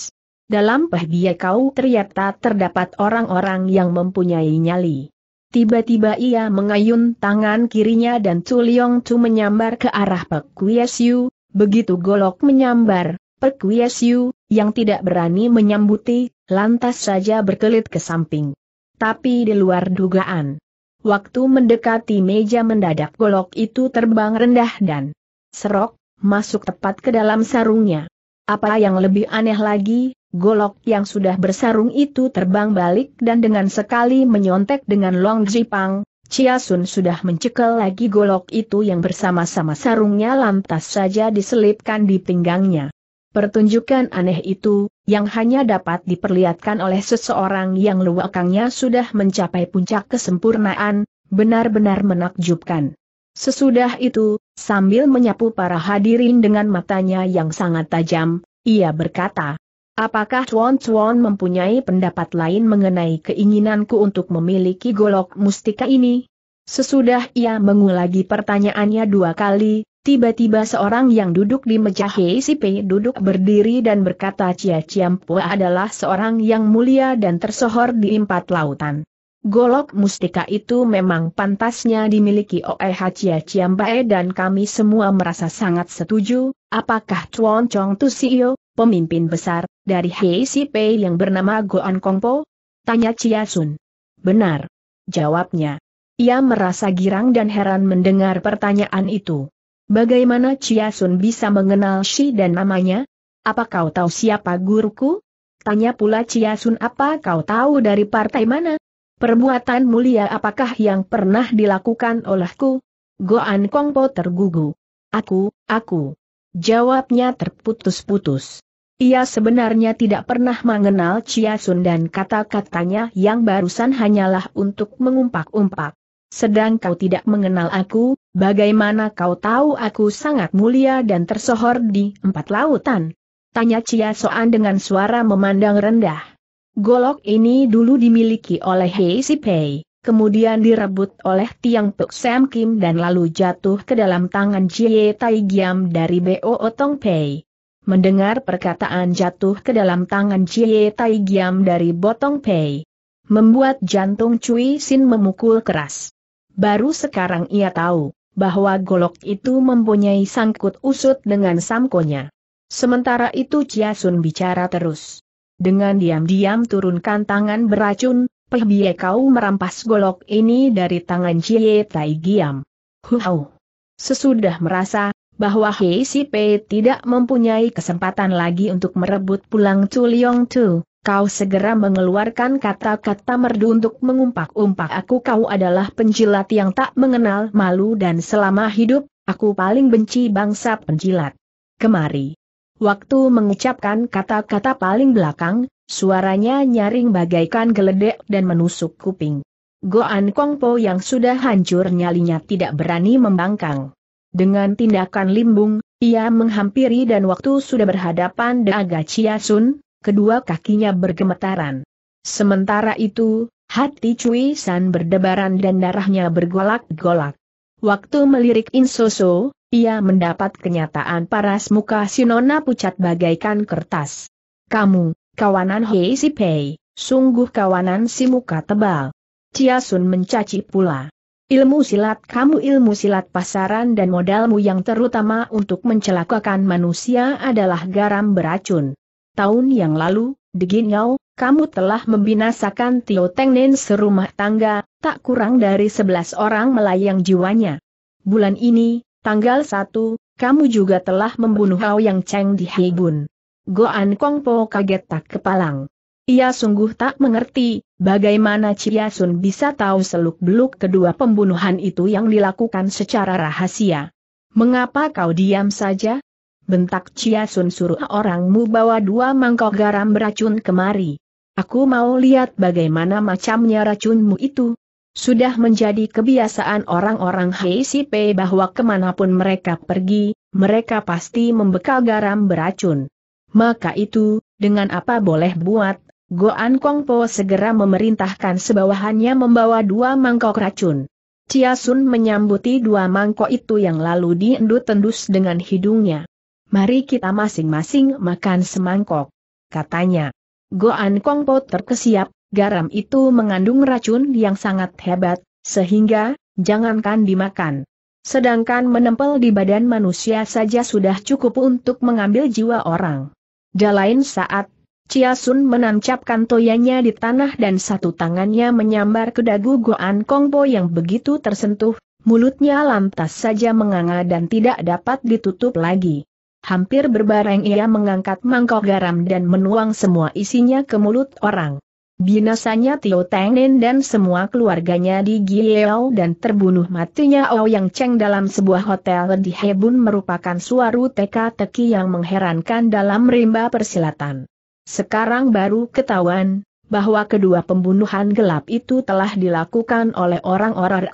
Dalam pahdia kau ternyata terdapat orang-orang yang mempunyai nyali. Tiba-tiba ia mengayun tangan kirinya dan Culiong Chu menyambar ke arah Pek Yu, begitu golok menyambar, Pek Yu, yang tidak berani menyambuti, lantas saja berkelit ke samping. Tapi di luar dugaan. Waktu mendekati meja mendadak golok itu terbang rendah dan serok, masuk tepat ke dalam sarungnya. Apa yang lebih aneh lagi, golok yang sudah bersarung itu terbang balik dan dengan sekali menyontek dengan Long Jipang, Chia Sun sudah mencekel lagi golok itu yang bersama-sama sarungnya lantas saja diselipkan di pinggangnya. Pertunjukan aneh itu, yang hanya dapat diperlihatkan oleh seseorang yang luakangnya sudah mencapai puncak kesempurnaan, benar-benar menakjubkan. Sesudah itu, Sambil menyapu para hadirin dengan matanya yang sangat tajam, ia berkata, Apakah Tuan Tuan mempunyai pendapat lain mengenai keinginanku untuk memiliki golok mustika ini? Sesudah ia mengulangi pertanyaannya dua kali, tiba-tiba seorang yang duduk di meja HCP duduk berdiri dan berkata Cia Ciampua adalah seorang yang mulia dan tersohor di empat lautan. Golok mustika itu memang pantasnya dimiliki oleh Hacia Ciambae dan kami semua merasa sangat setuju, apakah Chuan Chong Siyo, pemimpin besar, dari Hei Pei yang bernama Goan Kongpo? Tanya Chia Sun. Benar. Jawabnya. Ia merasa girang dan heran mendengar pertanyaan itu. Bagaimana Chia Sun bisa mengenal Shi dan namanya? Apa kau tahu siapa guruku? Tanya pula Chia Sun apa kau tahu dari partai mana? Perbuatan mulia apakah yang pernah dilakukan olehku? Goan Kongpo tergugu. Aku, aku. Jawabnya terputus-putus. Ia sebenarnya tidak pernah mengenal Chia Sun dan kata-katanya yang barusan hanyalah untuk mengumpak-umpak. Sedang kau tidak mengenal aku, bagaimana kau tahu aku sangat mulia dan tersohor di empat lautan? Tanya Chia Soan dengan suara memandang rendah. Golok ini dulu dimiliki oleh Hei Si Pei, kemudian direbut oleh Tiang Pek Sam Kim dan lalu jatuh ke dalam tangan Jie Tai Giam dari Bo Otong Pei. Mendengar perkataan jatuh ke dalam tangan Jie Tai Giam dari Botong Pei, membuat jantung Cui Sin memukul keras. Baru sekarang ia tahu bahwa golok itu mempunyai sangkut usut dengan samkonya. Sementara itu Chia Sun bicara terus dengan diam-diam turunkan tangan beracun, Peh kau merampas golok ini dari tangan Cie Tai Giam. Huau. Sesudah merasa bahwa Hei Si Pei tidak mempunyai kesempatan lagi untuk merebut pulang Chu Liong Tu, kau segera mengeluarkan kata-kata merdu untuk mengumpak-umpak aku kau adalah penjilat yang tak mengenal malu dan selama hidup, aku paling benci bangsa penjilat. Kemari. Waktu mengucapkan kata-kata paling belakang, suaranya nyaring bagaikan geledek dan menusuk kuping. Goan Kongpo yang sudah hancur nyalinya tidak berani membangkang. Dengan tindakan limbung, ia menghampiri dan waktu sudah berhadapan dengan Chia Sun, kedua kakinya bergemetaran. Sementara itu, hati Cui San berdebaran dan darahnya bergolak-golak. Waktu melirik Insoso, ia mendapat kenyataan paras muka Sinona pucat bagaikan kertas. Kamu, kawanan Hei Si Pei, sungguh kawanan si muka tebal. Chia Sun mencaci pula. Ilmu silat kamu ilmu silat pasaran dan modalmu yang terutama untuk mencelakakan manusia adalah garam beracun. Tahun yang lalu, Degin Yao, kamu telah membinasakan Tio Teng Nen serumah tangga, tak kurang dari 11 orang melayang jiwanya. Bulan ini, Tanggal 1, kamu juga telah membunuh Yang Cheng di Hebun. Goan Po kaget tak kepalang. Ia sungguh tak mengerti, bagaimana Chia Sun bisa tahu seluk-beluk kedua pembunuhan itu yang dilakukan secara rahasia. Mengapa kau diam saja? Bentak Chia Sun suruh orangmu bawa dua mangkok garam beracun kemari. Aku mau lihat bagaimana macamnya racunmu itu, sudah menjadi kebiasaan orang-orang HCP bahwa kemanapun mereka pergi, mereka pasti membekal garam beracun. Maka itu, dengan apa boleh buat, Goan Kongpo segera memerintahkan sebawahannya membawa dua mangkok racun. Chia Sun menyambuti dua mangkok itu yang lalu diendut-endus dengan hidungnya. Mari kita masing-masing makan semangkok, katanya. Goan Kongpo terkesiap, garam itu mengandung racun yang sangat hebat, sehingga, jangankan dimakan. Sedangkan menempel di badan manusia saja sudah cukup untuk mengambil jiwa orang. Dalain saat, Chia Sun menancapkan toyanya di tanah dan satu tangannya menyambar ke dagu Goan Kongpo yang begitu tersentuh, mulutnya lantas saja menganga dan tidak dapat ditutup lagi. Hampir berbareng ia mengangkat mangkok garam dan menuang semua isinya ke mulut orang. Binasanya Tio Tengnen dan semua keluarganya di Gileau dan terbunuh matinya Ouyang oh Cheng dalam sebuah hotel di Hebun merupakan suaru teka-teki yang mengherankan dalam rimba persilatan. Sekarang baru ketahuan, bahwa kedua pembunuhan gelap itu telah dilakukan oleh orang-orang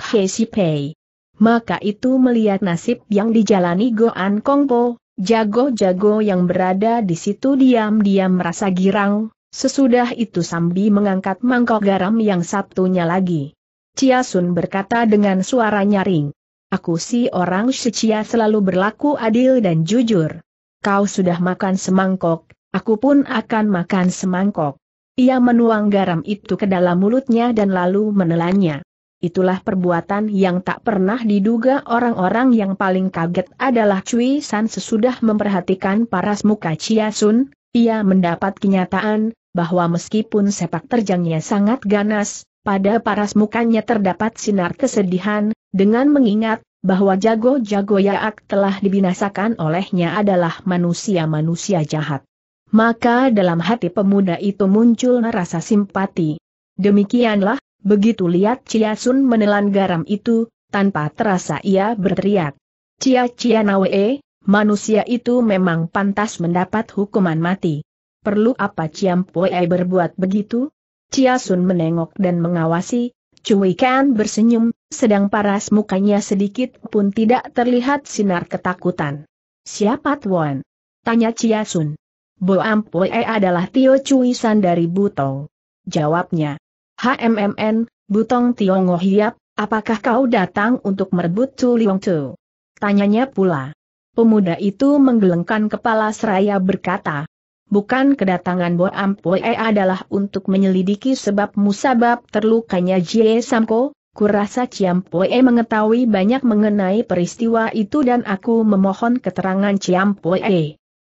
Pei. Maka itu melihat nasib yang dijalani Goan Kongpo, jago-jago yang berada di situ diam-diam merasa girang, Sesudah itu Sambi mengangkat mangkok garam yang satunya lagi. Cia Sun berkata dengan suara nyaring. Aku si orang Cia selalu berlaku adil dan jujur. Kau sudah makan semangkok, aku pun akan makan semangkok. Ia menuang garam itu ke dalam mulutnya dan lalu menelannya. Itulah perbuatan yang tak pernah diduga orang-orang yang paling kaget adalah Cui San sesudah memperhatikan paras muka Chia Sun, ia mendapat kenyataan, bahwa meskipun sepak terjangnya sangat ganas, pada paras mukanya terdapat sinar kesedihan, dengan mengingat bahwa jago-jago Yaak telah dibinasakan olehnya adalah manusia-manusia jahat. Maka dalam hati pemuda itu muncul rasa simpati. Demikianlah, begitu lihat Chia Sun menelan garam itu, tanpa terasa ia berteriak. Cia Cia Nawe, manusia itu memang pantas mendapat hukuman mati perlu apa Ciam Pue berbuat begitu? Chia Sun menengok dan mengawasi, Cui Kan bersenyum, sedang paras mukanya sedikit pun tidak terlihat sinar ketakutan. Siapa Tuan? Tanya Chia Sun. Bo Ampue adalah Tio Cui San dari Butong. Jawabnya. HMMN, Butong Tiongho Hiap, apakah kau datang untuk merebut Tu Liong Tu? Tanyanya pula. Pemuda itu menggelengkan kepala seraya berkata, bukan kedatangan Bo Ampue adalah untuk menyelidiki sebab musabab terlukanya Jie Samko, kurasa Ciampue mengetahui banyak mengenai peristiwa itu dan aku memohon keterangan Ciampue.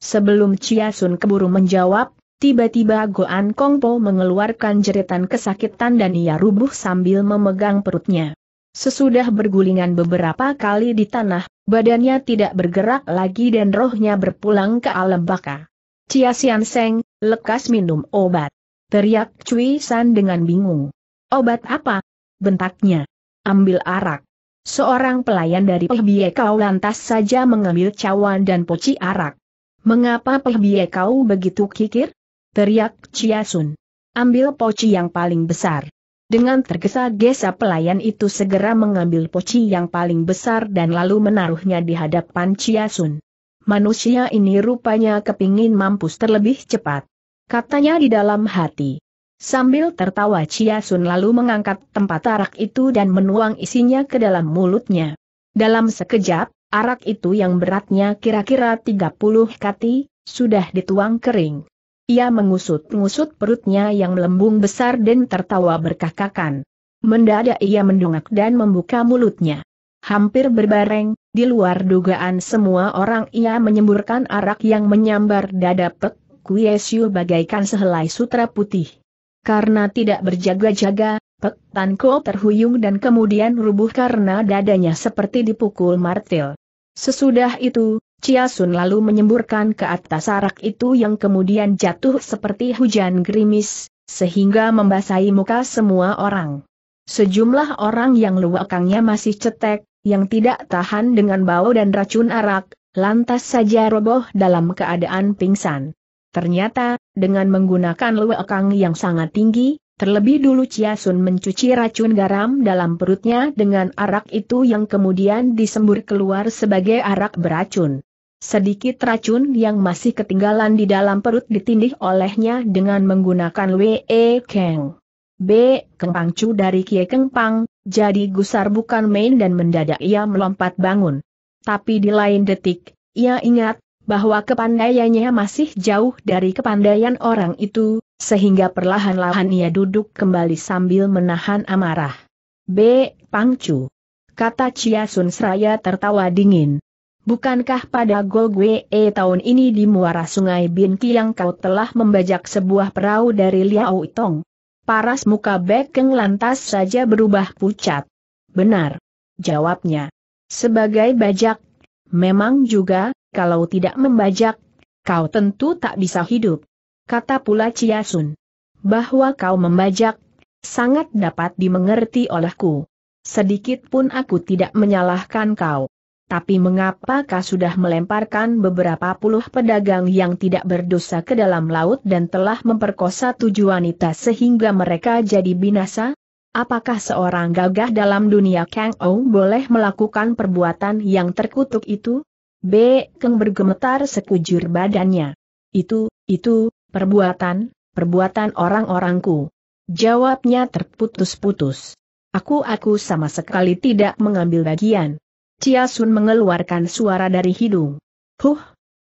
Sebelum Chia Sun keburu menjawab, tiba-tiba Goan Po mengeluarkan jeritan kesakitan dan ia rubuh sambil memegang perutnya. Sesudah bergulingan beberapa kali di tanah, badannya tidak bergerak lagi dan rohnya berpulang ke alam baka. Cia Sian Seng, lekas minum obat. Teriak Cui San dengan bingung. Obat apa? Bentaknya. Ambil arak. Seorang pelayan dari Pehbie Kau lantas saja mengambil cawan dan poci arak. Mengapa Pehbie Kau begitu kikir? Teriak Cia Sun. Ambil poci yang paling besar. Dengan tergesa-gesa pelayan itu segera mengambil poci yang paling besar dan lalu menaruhnya di hadapan Chia Sun manusia ini rupanya kepingin mampus terlebih cepat. Katanya di dalam hati. Sambil tertawa Chia Sun lalu mengangkat tempat arak itu dan menuang isinya ke dalam mulutnya. Dalam sekejap, arak itu yang beratnya kira-kira 30 kati, sudah dituang kering. Ia mengusut-ngusut perutnya yang melembung besar dan tertawa berkakakan. Mendadak ia mendongak dan membuka mulutnya. Hampir berbareng, di luar dugaan semua orang ia menyemburkan arak yang menyambar dada Pek Kuesyu bagaikan sehelai sutra putih. Karena tidak berjaga-jaga, Pek Tanko terhuyung dan kemudian rubuh karena dadanya seperti dipukul martil. Sesudah itu, Chia Sun lalu menyemburkan ke atas arak itu yang kemudian jatuh seperti hujan gerimis, sehingga membasahi muka semua orang. Sejumlah orang yang luakangnya masih cetek, yang tidak tahan dengan bau dan racun arak, lantas saja roboh dalam keadaan pingsan. Ternyata, dengan menggunakan luekang yang sangat tinggi, terlebih dulu Chia Sun mencuci racun garam dalam perutnya dengan arak itu yang kemudian disembur keluar sebagai arak beracun. Sedikit racun yang masih ketinggalan di dalam perut ditindih olehnya dengan menggunakan Wei Keng. B. Kempangcu dari Kie Kengpang, jadi gusar bukan main dan mendadak ia melompat bangun. Tapi di lain detik, ia ingat, bahwa kepandaiannya masih jauh dari kepandaian orang itu, sehingga perlahan-lahan ia duduk kembali sambil menahan amarah. B. Pangcu. Kata Chia Sun Seraya tertawa dingin. Bukankah pada e tahun ini di muara sungai Bin Kiang kau telah membajak sebuah perahu dari Liao Tong? Paras muka Bekeng lantas saja berubah pucat. Benar. Jawabnya. Sebagai bajak, memang juga, kalau tidak membajak, kau tentu tak bisa hidup. Kata pula Chia Sun. Bahwa kau membajak, sangat dapat dimengerti olehku. Sedikit pun aku tidak menyalahkan kau tapi mengapa kau sudah melemparkan beberapa puluh pedagang yang tidak berdosa ke dalam laut dan telah memperkosa tujuh wanita sehingga mereka jadi binasa? Apakah seorang gagah dalam dunia Kang Ou boleh melakukan perbuatan yang terkutuk itu? B. Keng bergemetar sekujur badannya. Itu, itu, perbuatan, perbuatan orang-orangku. Jawabnya terputus-putus. Aku-aku sama sekali tidak mengambil bagian. Chia Sun mengeluarkan suara dari hidung. Huh,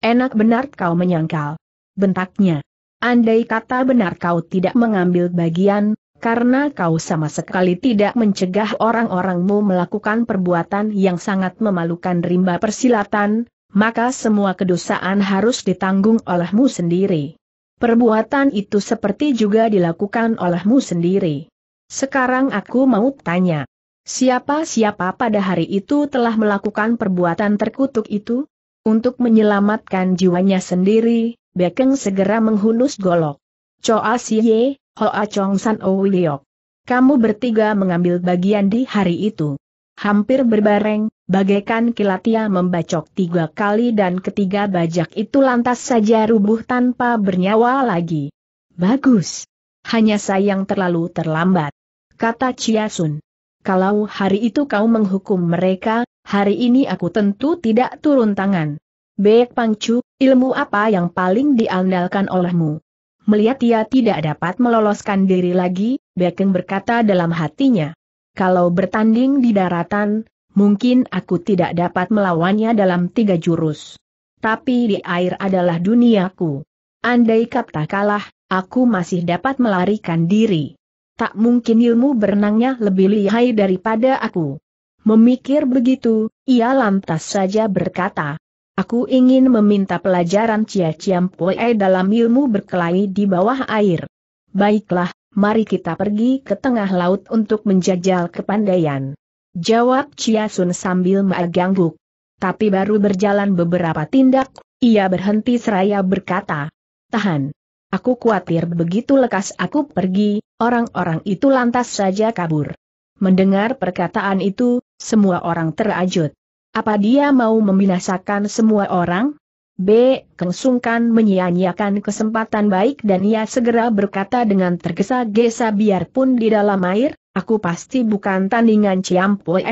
enak benar kau menyangkal. Bentaknya. Andai kata benar kau tidak mengambil bagian, karena kau sama sekali tidak mencegah orang-orangmu melakukan perbuatan yang sangat memalukan rimba persilatan, maka semua kedosaan harus ditanggung olehmu sendiri. Perbuatan itu seperti juga dilakukan olehmu sendiri. Sekarang aku mau tanya, Siapa-siapa pada hari itu telah melakukan perbuatan terkutuk itu? Untuk menyelamatkan jiwanya sendiri, Bekeng segera menghunus golok. Choa Siye, Hoa Chong San Ouliok. Kamu bertiga mengambil bagian di hari itu. Hampir berbareng, bagaikan kilatia membacok tiga kali dan ketiga bajak itu lantas saja rubuh tanpa bernyawa lagi. Bagus. Hanya sayang terlalu terlambat. Kata Chia Sun kalau hari itu kau menghukum mereka, hari ini aku tentu tidak turun tangan. Bek Pangcu, ilmu apa yang paling diandalkan olehmu? Melihat ia tidak dapat meloloskan diri lagi, Bekeng berkata dalam hatinya. Kalau bertanding di daratan, mungkin aku tidak dapat melawannya dalam tiga jurus. Tapi di air adalah duniaku. Andai kapta kalah, aku masih dapat melarikan diri tak mungkin ilmu berenangnya lebih lihai daripada aku. Memikir begitu, ia lantas saja berkata, Aku ingin meminta pelajaran Cia Ciam Pue dalam ilmu berkelahi di bawah air. Baiklah, mari kita pergi ke tengah laut untuk menjajal kepandaian. Jawab Cia Sun sambil mengangguk. Tapi baru berjalan beberapa tindak, ia berhenti seraya berkata, Tahan. Aku khawatir begitu lekas aku pergi, orang-orang itu lantas saja kabur. Mendengar perkataan itu, semua orang terajut. Apa dia mau membinasakan semua orang? B. kengsungkan menyia-nyiakan kesempatan baik dan ia segera berkata dengan tergesa-gesa biarpun di dalam air, aku pasti bukan tandingan Ciampoe.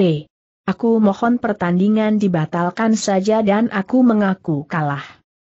Aku mohon pertandingan dibatalkan saja dan aku mengaku kalah.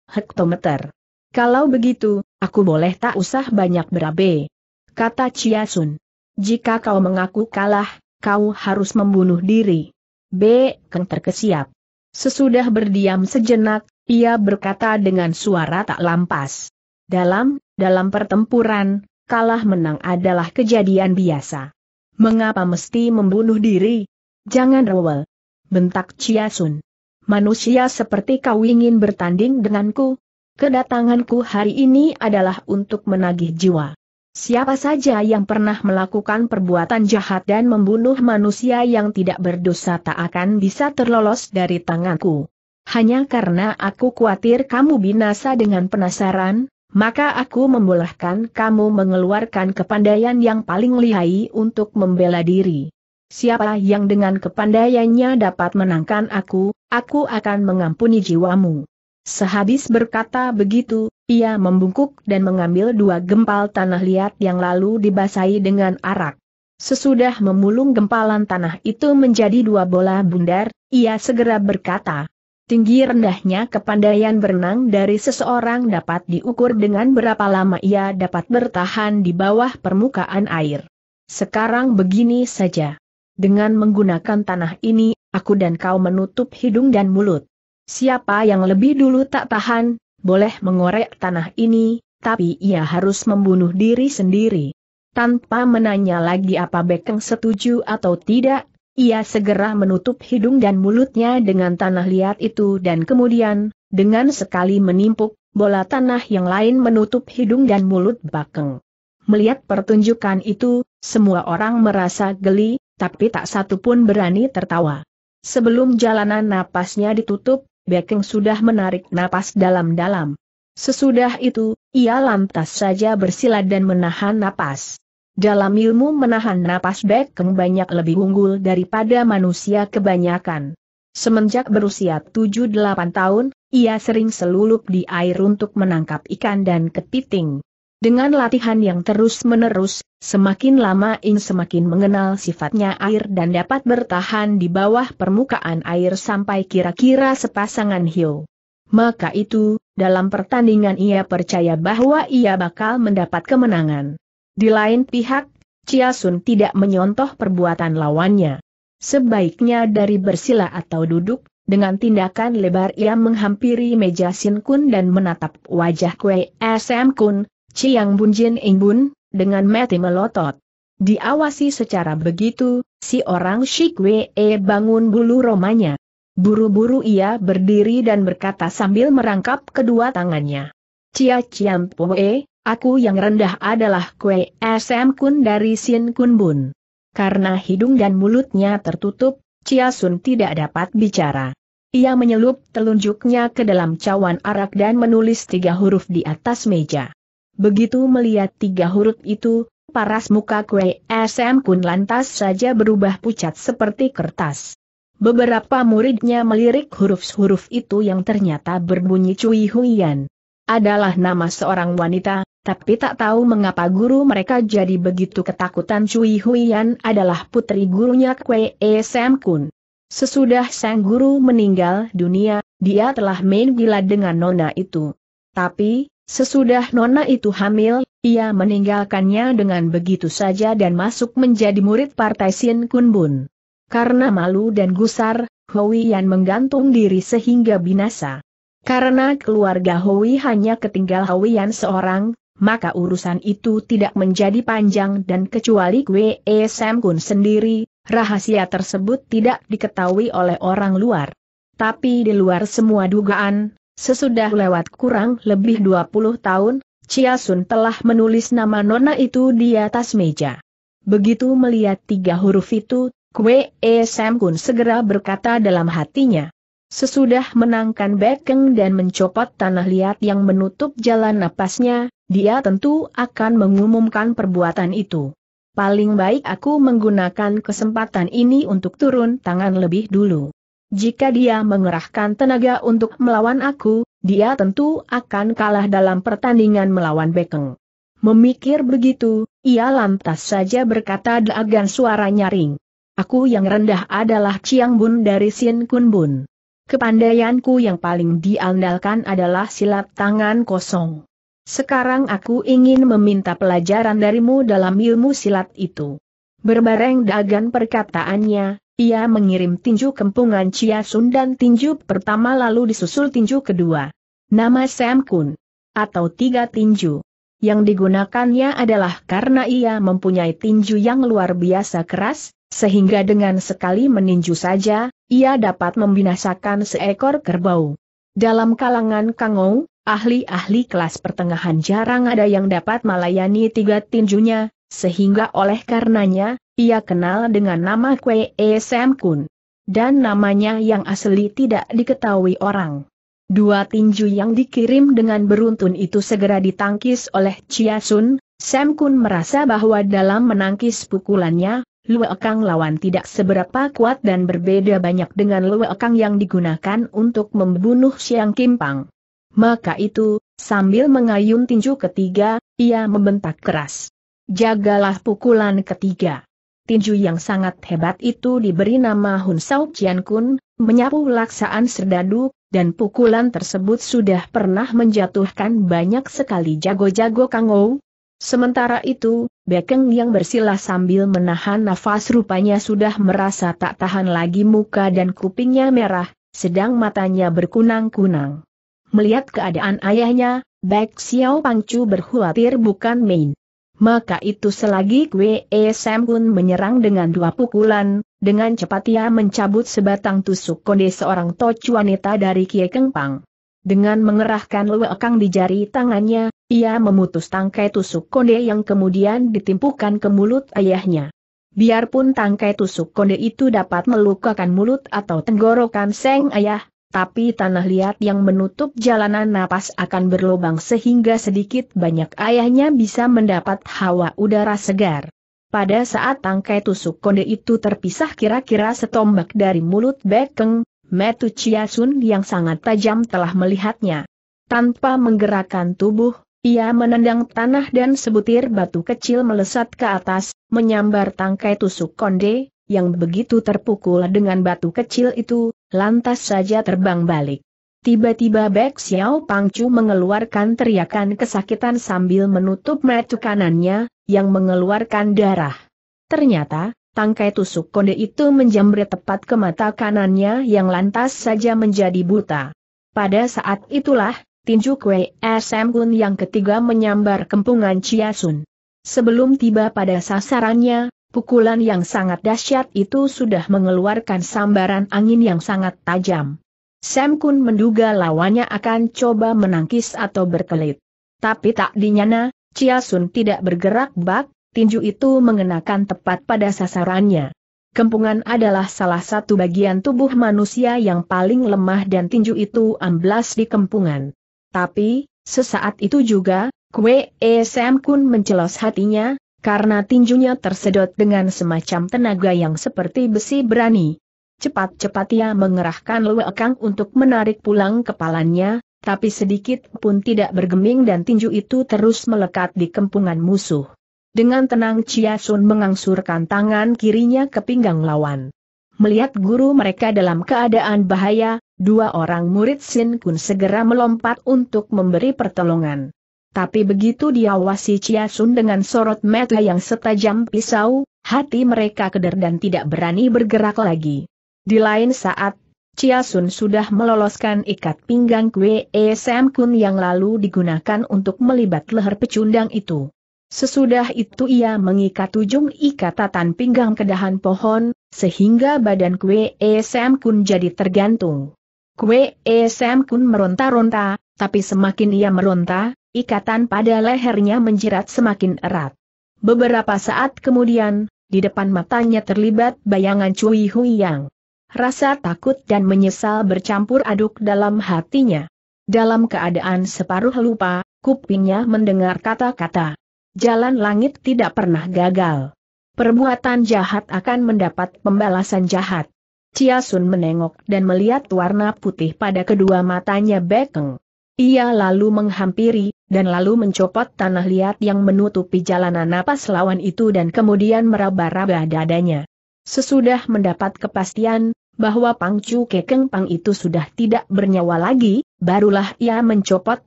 Hektometer. Kalau begitu, Aku boleh tak usah banyak berabe. Kata Chia Sun. Jika kau mengaku kalah, kau harus membunuh diri. B. Keng terkesiap. Sesudah berdiam sejenak, ia berkata dengan suara tak lampas. Dalam, dalam pertempuran, kalah menang adalah kejadian biasa. Mengapa mesti membunuh diri? Jangan rewel. Bentak Chia Sun. Manusia seperti kau ingin bertanding denganku, Kedatanganku hari ini adalah untuk menagih jiwa. Siapa saja yang pernah melakukan perbuatan jahat dan membunuh manusia yang tidak berdosa tak akan bisa terlolos dari tanganku. Hanya karena aku khawatir kamu binasa dengan penasaran, maka aku membolehkan kamu mengeluarkan kepandaian yang paling lihai untuk membela diri. Siapa yang dengan kepandaiannya dapat menangkan aku, aku akan mengampuni jiwamu. Sehabis berkata begitu, ia membungkuk dan mengambil dua gempal tanah liat yang lalu dibasahi dengan arak. Sesudah memulung gempalan tanah itu menjadi dua bola bundar, ia segera berkata, Tinggi rendahnya kepandaian berenang dari seseorang dapat diukur dengan berapa lama ia dapat bertahan di bawah permukaan air. Sekarang begini saja. Dengan menggunakan tanah ini, aku dan kau menutup hidung dan mulut. Siapa yang lebih dulu tak tahan, boleh mengorek tanah ini, tapi ia harus membunuh diri sendiri. Tanpa menanya lagi apa Bekeng setuju atau tidak, ia segera menutup hidung dan mulutnya dengan tanah liat itu dan kemudian, dengan sekali menimpuk, bola tanah yang lain menutup hidung dan mulut Bakeng. Melihat pertunjukan itu, semua orang merasa geli, tapi tak satu pun berani tertawa. Sebelum jalanan napasnya ditutup, Bekeng sudah menarik napas dalam-dalam. Sesudah itu, ia lantas saja bersila dan menahan napas. Dalam ilmu menahan napas Bekeng banyak lebih unggul daripada manusia kebanyakan. Semenjak berusia 7-8 tahun, ia sering selulup di air untuk menangkap ikan dan kepiting. Dengan latihan yang terus-menerus, semakin lama Ing semakin mengenal sifatnya air dan dapat bertahan di bawah permukaan air sampai kira-kira sepasangan hiu. Maka itu, dalam pertandingan ia percaya bahwa ia bakal mendapat kemenangan. Di lain pihak, Chia Sun tidak menyontoh perbuatan lawannya. Sebaiknya dari bersila atau duduk, dengan tindakan lebar ia menghampiri meja Sin Kun dan menatap wajah Kue SM Kun, Jin Bunjin Bun, dengan mati melotot. Diawasi secara begitu, si orang Shikwe E bangun bulu romanya. Buru-buru ia berdiri dan berkata sambil merangkap kedua tangannya. Cia Ciam Poe, aku yang rendah adalah Kwe SM Kun dari Sin Kun Bun. Karena hidung dan mulutnya tertutup, Cia Sun tidak dapat bicara. Ia menyelup telunjuknya ke dalam cawan arak dan menulis tiga huruf di atas meja. Begitu melihat tiga huruf itu, paras muka Kwe SM Kun lantas saja berubah pucat seperti kertas. Beberapa muridnya melirik huruf-huruf itu yang ternyata berbunyi Cui Huyan. Adalah nama seorang wanita, tapi tak tahu mengapa guru mereka jadi begitu ketakutan Cui Huyan adalah putri gurunya Kwe SM Kun. Sesudah sang guru meninggal dunia, dia telah main gila dengan nona itu. Tapi, Sesudah Nona itu hamil, ia meninggalkannya dengan begitu saja dan masuk menjadi murid partai Sin Kun Bun. Karena malu dan gusar, Hui Yan menggantung diri sehingga binasa. Karena keluarga Hui hanya ketinggal Hui Yan seorang, maka urusan itu tidak menjadi panjang dan kecuali Kwe E Sam Kun sendiri, rahasia tersebut tidak diketahui oleh orang luar. Tapi di luar semua dugaan, Sesudah lewat kurang lebih 20 tahun, Chia Sun telah menulis nama Nona itu di atas meja. Begitu melihat tiga huruf itu, Kwe E Sam Kun segera berkata dalam hatinya. Sesudah menangkan bekeng dan mencopot tanah liat yang menutup jalan napasnya, dia tentu akan mengumumkan perbuatan itu. Paling baik aku menggunakan kesempatan ini untuk turun tangan lebih dulu. Jika dia mengerahkan tenaga untuk melawan aku, dia tentu akan kalah dalam pertandingan melawan Bekeng. Memikir begitu, ia lantas saja berkata dengan suara nyaring. Aku yang rendah adalah Ciang Bun dari Sin Kun Bun. Kepandaianku yang paling diandalkan adalah silat tangan kosong. Sekarang aku ingin meminta pelajaran darimu dalam ilmu silat itu. Berbareng dagan perkataannya, ia mengirim tinju kempungan Chia Sun dan tinju pertama lalu disusul tinju kedua. Nama Sam Kun. Atau tiga tinju. Yang digunakannya adalah karena ia mempunyai tinju yang luar biasa keras, sehingga dengan sekali meninju saja, ia dapat membinasakan seekor kerbau. Dalam kalangan Kangou, ahli-ahli kelas pertengahan jarang ada yang dapat melayani tiga tinjunya, sehingga oleh karenanya, ia kenal dengan nama Kwee e Sam Kun. Dan namanya yang asli tidak diketahui orang. Dua tinju yang dikirim dengan beruntun itu segera ditangkis oleh Chia Sun, Sam Kun merasa bahwa dalam menangkis pukulannya, Lue lawan tidak seberapa kuat dan berbeda banyak dengan Lue yang digunakan untuk membunuh Siang Pang. Maka itu, sambil mengayun tinju ketiga, ia membentak keras. Jagalah pukulan ketiga. Tinju yang sangat hebat itu diberi nama Hun Sao Chian Kun, menyapu laksaan serdadu, dan pukulan tersebut sudah pernah menjatuhkan banyak sekali jago-jago Kangou. Sementara itu, Bekeng yang bersilah sambil menahan nafas rupanya sudah merasa tak tahan lagi muka dan kupingnya merah, sedang matanya berkunang-kunang. Melihat keadaan ayahnya, Bek Xiao Pangcu berkhawatir bukan main. Maka itu selagi Kwe E Sam Kun menyerang dengan dua pukulan, dengan cepat ia mencabut sebatang tusuk konde seorang tocu wanita dari Kie Kengpang. Dengan mengerahkan lewekang di jari tangannya, ia memutus tangkai tusuk konde yang kemudian ditimpukan ke mulut ayahnya. Biarpun tangkai tusuk konde itu dapat melukakan mulut atau tenggorokan Seng Ayah, tapi tanah liat yang menutup jalanan napas akan berlubang sehingga sedikit banyak ayahnya bisa mendapat hawa udara segar. Pada saat tangkai tusuk konde itu terpisah kira-kira setombak dari mulut Bekeng, Metu Chiasun yang sangat tajam telah melihatnya. Tanpa menggerakkan tubuh, ia menendang tanah dan sebutir batu kecil melesat ke atas, menyambar tangkai tusuk konde, yang begitu terpukul dengan batu kecil itu, lantas saja terbang balik. Tiba-tiba Bek Xiao Pangcu mengeluarkan teriakan kesakitan sambil menutup mata kanannya, yang mengeluarkan darah. Ternyata, tangkai tusuk konde itu menjamret tepat ke mata kanannya yang lantas saja menjadi buta. Pada saat itulah, tinju Kwe SM Gun yang ketiga menyambar kempungan Chia Sun. Sebelum tiba pada sasarannya, Pukulan yang sangat dahsyat itu sudah mengeluarkan sambaran angin yang sangat tajam. Sam Kun menduga lawannya akan coba menangkis atau berkelit. Tapi tak dinyana, Chia Sun tidak bergerak bak, tinju itu mengenakan tepat pada sasarannya. Kempungan adalah salah satu bagian tubuh manusia yang paling lemah dan tinju itu amblas di kempungan. Tapi, sesaat itu juga, Kwe e Sam Kun mencelos hatinya, karena tinjunya tersedot dengan semacam tenaga yang seperti besi berani. Cepat-cepat ia mengerahkan Luekang untuk menarik pulang kepalanya, tapi sedikit pun tidak bergeming dan tinju itu terus melekat di kempungan musuh. Dengan tenang Chia Sun mengangsurkan tangan kirinya ke pinggang lawan. Melihat guru mereka dalam keadaan bahaya, dua orang murid Sin Kun segera melompat untuk memberi pertolongan. Tapi begitu diawasi Chia Sun dengan sorot mata yang setajam pisau, hati mereka keder dan tidak berani bergerak lagi. Di lain saat, Chia Sun sudah meloloskan ikat pinggang Kwe e Sam Kun yang lalu digunakan untuk melibat leher pecundang itu. Sesudah itu ia mengikat ujung ikatatan pinggang ke dahan pohon, sehingga badan Kwe e Sam Kun jadi tergantung. Kwe e Sam Kun meronta-ronta, tapi semakin ia meronta, Ikatan pada lehernya menjerat semakin erat. Beberapa saat kemudian, di depan matanya terlibat bayangan Cui Hui Yang. Rasa takut dan menyesal bercampur aduk dalam hatinya. Dalam keadaan separuh lupa, kupingnya mendengar kata-kata. Jalan langit tidak pernah gagal. Perbuatan jahat akan mendapat pembalasan jahat. Chia Sun menengok dan melihat warna putih pada kedua matanya Bekeng. Ia lalu menghampiri, dan lalu mencopot tanah liat yang menutupi jalanan napas lawan itu dan kemudian meraba-raba dadanya. Sesudah mendapat kepastian, bahwa pangcu kekeng pang itu sudah tidak bernyawa lagi, barulah ia mencopot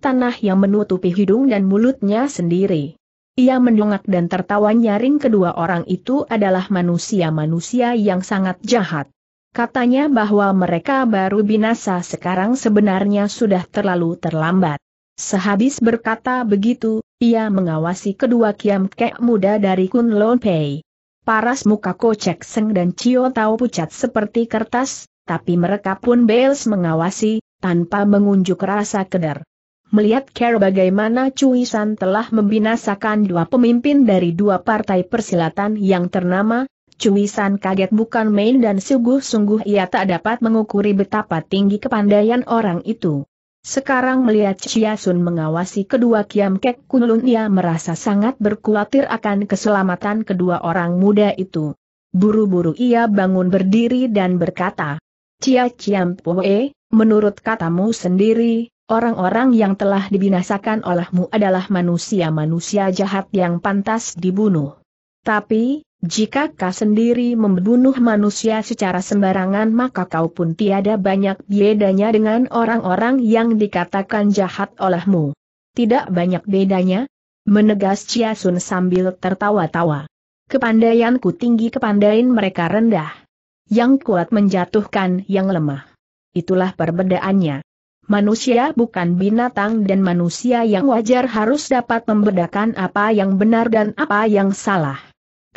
tanah yang menutupi hidung dan mulutnya sendiri. Ia mendongak dan tertawa nyaring kedua orang itu adalah manusia-manusia yang sangat jahat. Katanya bahwa mereka baru binasa sekarang sebenarnya sudah terlalu terlambat. Sehabis berkata begitu, ia mengawasi kedua kiam kek muda dari Kun Kunlun Pei. Paras muka Kocek Seng dan Cio Tau pucat seperti kertas, tapi mereka pun Bales mengawasi, tanpa mengunjuk rasa keder. Melihat care bagaimana Cui San telah membinasakan dua pemimpin dari dua partai persilatan yang ternama, Cui San kaget bukan main dan sungguh-sungguh ia tak dapat mengukuri betapa tinggi kepandaian orang itu. Sekarang melihat Chia Sun mengawasi kedua Kiam Kek Kunlun ia merasa sangat berkhawatir akan keselamatan kedua orang muda itu. Buru-buru ia bangun berdiri dan berkata, Chia Chiam Poe, menurut katamu sendiri, orang-orang yang telah dibinasakan olehmu adalah manusia-manusia jahat yang pantas dibunuh. Tapi, jika kau sendiri membunuh manusia secara sembarangan maka kau pun tiada banyak bedanya dengan orang-orang yang dikatakan jahat olehmu. Tidak banyak bedanya? Menegas Chia Sun sambil tertawa-tawa. Kepandaianku tinggi kepandain mereka rendah. Yang kuat menjatuhkan yang lemah. Itulah perbedaannya. Manusia bukan binatang dan manusia yang wajar harus dapat membedakan apa yang benar dan apa yang salah.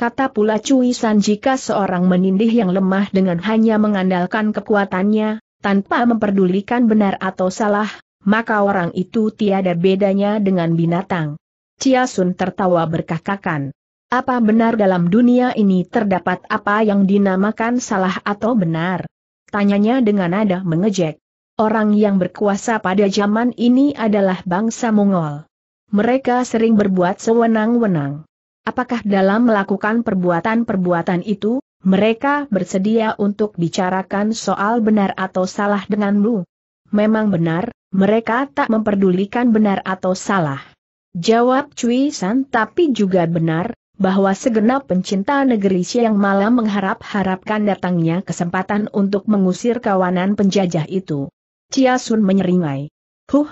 Kata pula Cui San jika seorang menindih yang lemah dengan hanya mengandalkan kekuatannya, tanpa memperdulikan benar atau salah, maka orang itu tiada bedanya dengan binatang. Chia Sun tertawa berkakakan. Apa benar dalam dunia ini terdapat apa yang dinamakan salah atau benar? Tanyanya dengan nada mengejek. Orang yang berkuasa pada zaman ini adalah bangsa Mongol. Mereka sering berbuat sewenang-wenang. Apakah dalam melakukan perbuatan-perbuatan itu, mereka bersedia untuk bicarakan soal benar atau salah denganmu? Memang benar, mereka tak memperdulikan benar atau salah. Jawab Cui San tapi juga benar, bahwa segenap pencinta negeri siang malam mengharap-harapkan datangnya kesempatan untuk mengusir kawanan penjajah itu. Chia Sun menyeringai. Huh,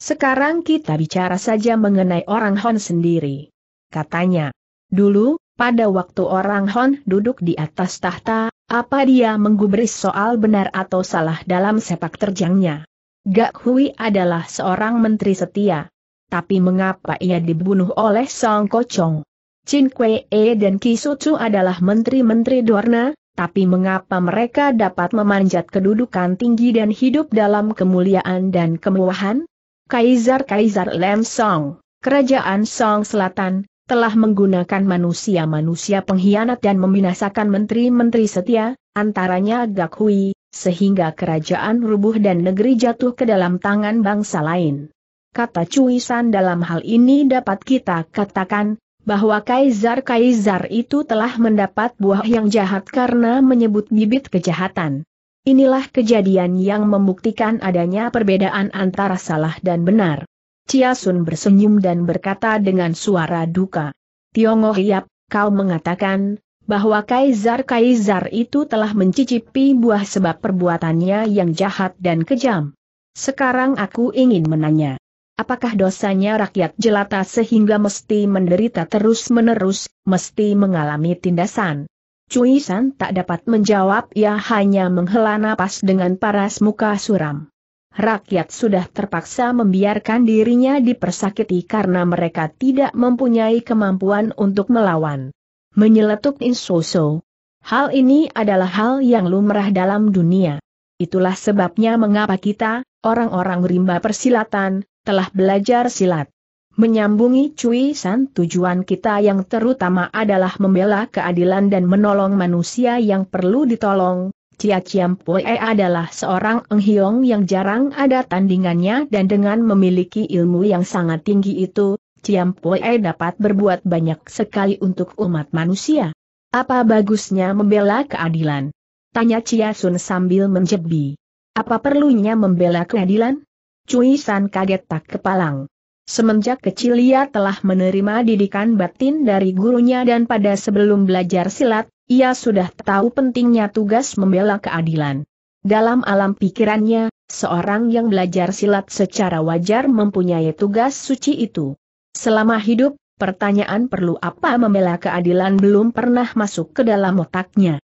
sekarang kita bicara saja mengenai orang Hon sendiri katanya. Dulu, pada waktu orang Hon duduk di atas tahta, apa dia menggubris soal benar atau salah dalam sepak terjangnya? Gak Hui adalah seorang menteri setia. Tapi mengapa ia dibunuh oleh Song Kocong? Chin Kwee dan Kisucu adalah menteri-menteri Dorna, tapi mengapa mereka dapat memanjat kedudukan tinggi dan hidup dalam kemuliaan dan kemewahan? Kaisar-Kaisar Lem Song, Kerajaan Song Selatan, telah menggunakan manusia-manusia pengkhianat dan membinasakan menteri-menteri setia, antaranya Gak Hui, sehingga kerajaan rubuh dan negeri jatuh ke dalam tangan bangsa lain. Kata San dalam hal ini dapat kita katakan, bahwa kaisar-kaisar itu telah mendapat buah yang jahat karena menyebut bibit kejahatan. Inilah kejadian yang membuktikan adanya perbedaan antara salah dan benar. Chia Sun bersenyum dan berkata dengan suara duka. Tiongho oh Hiap, kau mengatakan, bahwa Kaisar-Kaisar itu telah mencicipi buah sebab perbuatannya yang jahat dan kejam. Sekarang aku ingin menanya. Apakah dosanya rakyat jelata sehingga mesti menderita terus-menerus, mesti mengalami tindasan? Cui San tak dapat menjawab ia hanya menghela napas dengan paras muka suram rakyat sudah terpaksa membiarkan dirinya dipersakiti karena mereka tidak mempunyai kemampuan untuk melawan. Menyeletuk Insoso. Hal ini adalah hal yang lumrah dalam dunia. Itulah sebabnya mengapa kita, orang-orang rimba persilatan, telah belajar silat. Menyambungi cuisan tujuan kita yang terutama adalah membela keadilan dan menolong manusia yang perlu ditolong, Chia Chiam Pue adalah seorang enghiong yang jarang ada tandingannya dan dengan memiliki ilmu yang sangat tinggi itu, Chiam Pue dapat berbuat banyak sekali untuk umat manusia. Apa bagusnya membela keadilan? Tanya Chia Sun sambil menjebi. Apa perlunya membela keadilan? Cui San kaget tak kepalang. Semenjak kecil ia telah menerima didikan batin dari gurunya dan pada sebelum belajar silat, ia sudah tahu pentingnya tugas membela keadilan. Dalam alam pikirannya, seorang yang belajar silat secara wajar mempunyai tugas suci itu. Selama hidup, pertanyaan perlu apa membela keadilan belum pernah masuk ke dalam otaknya.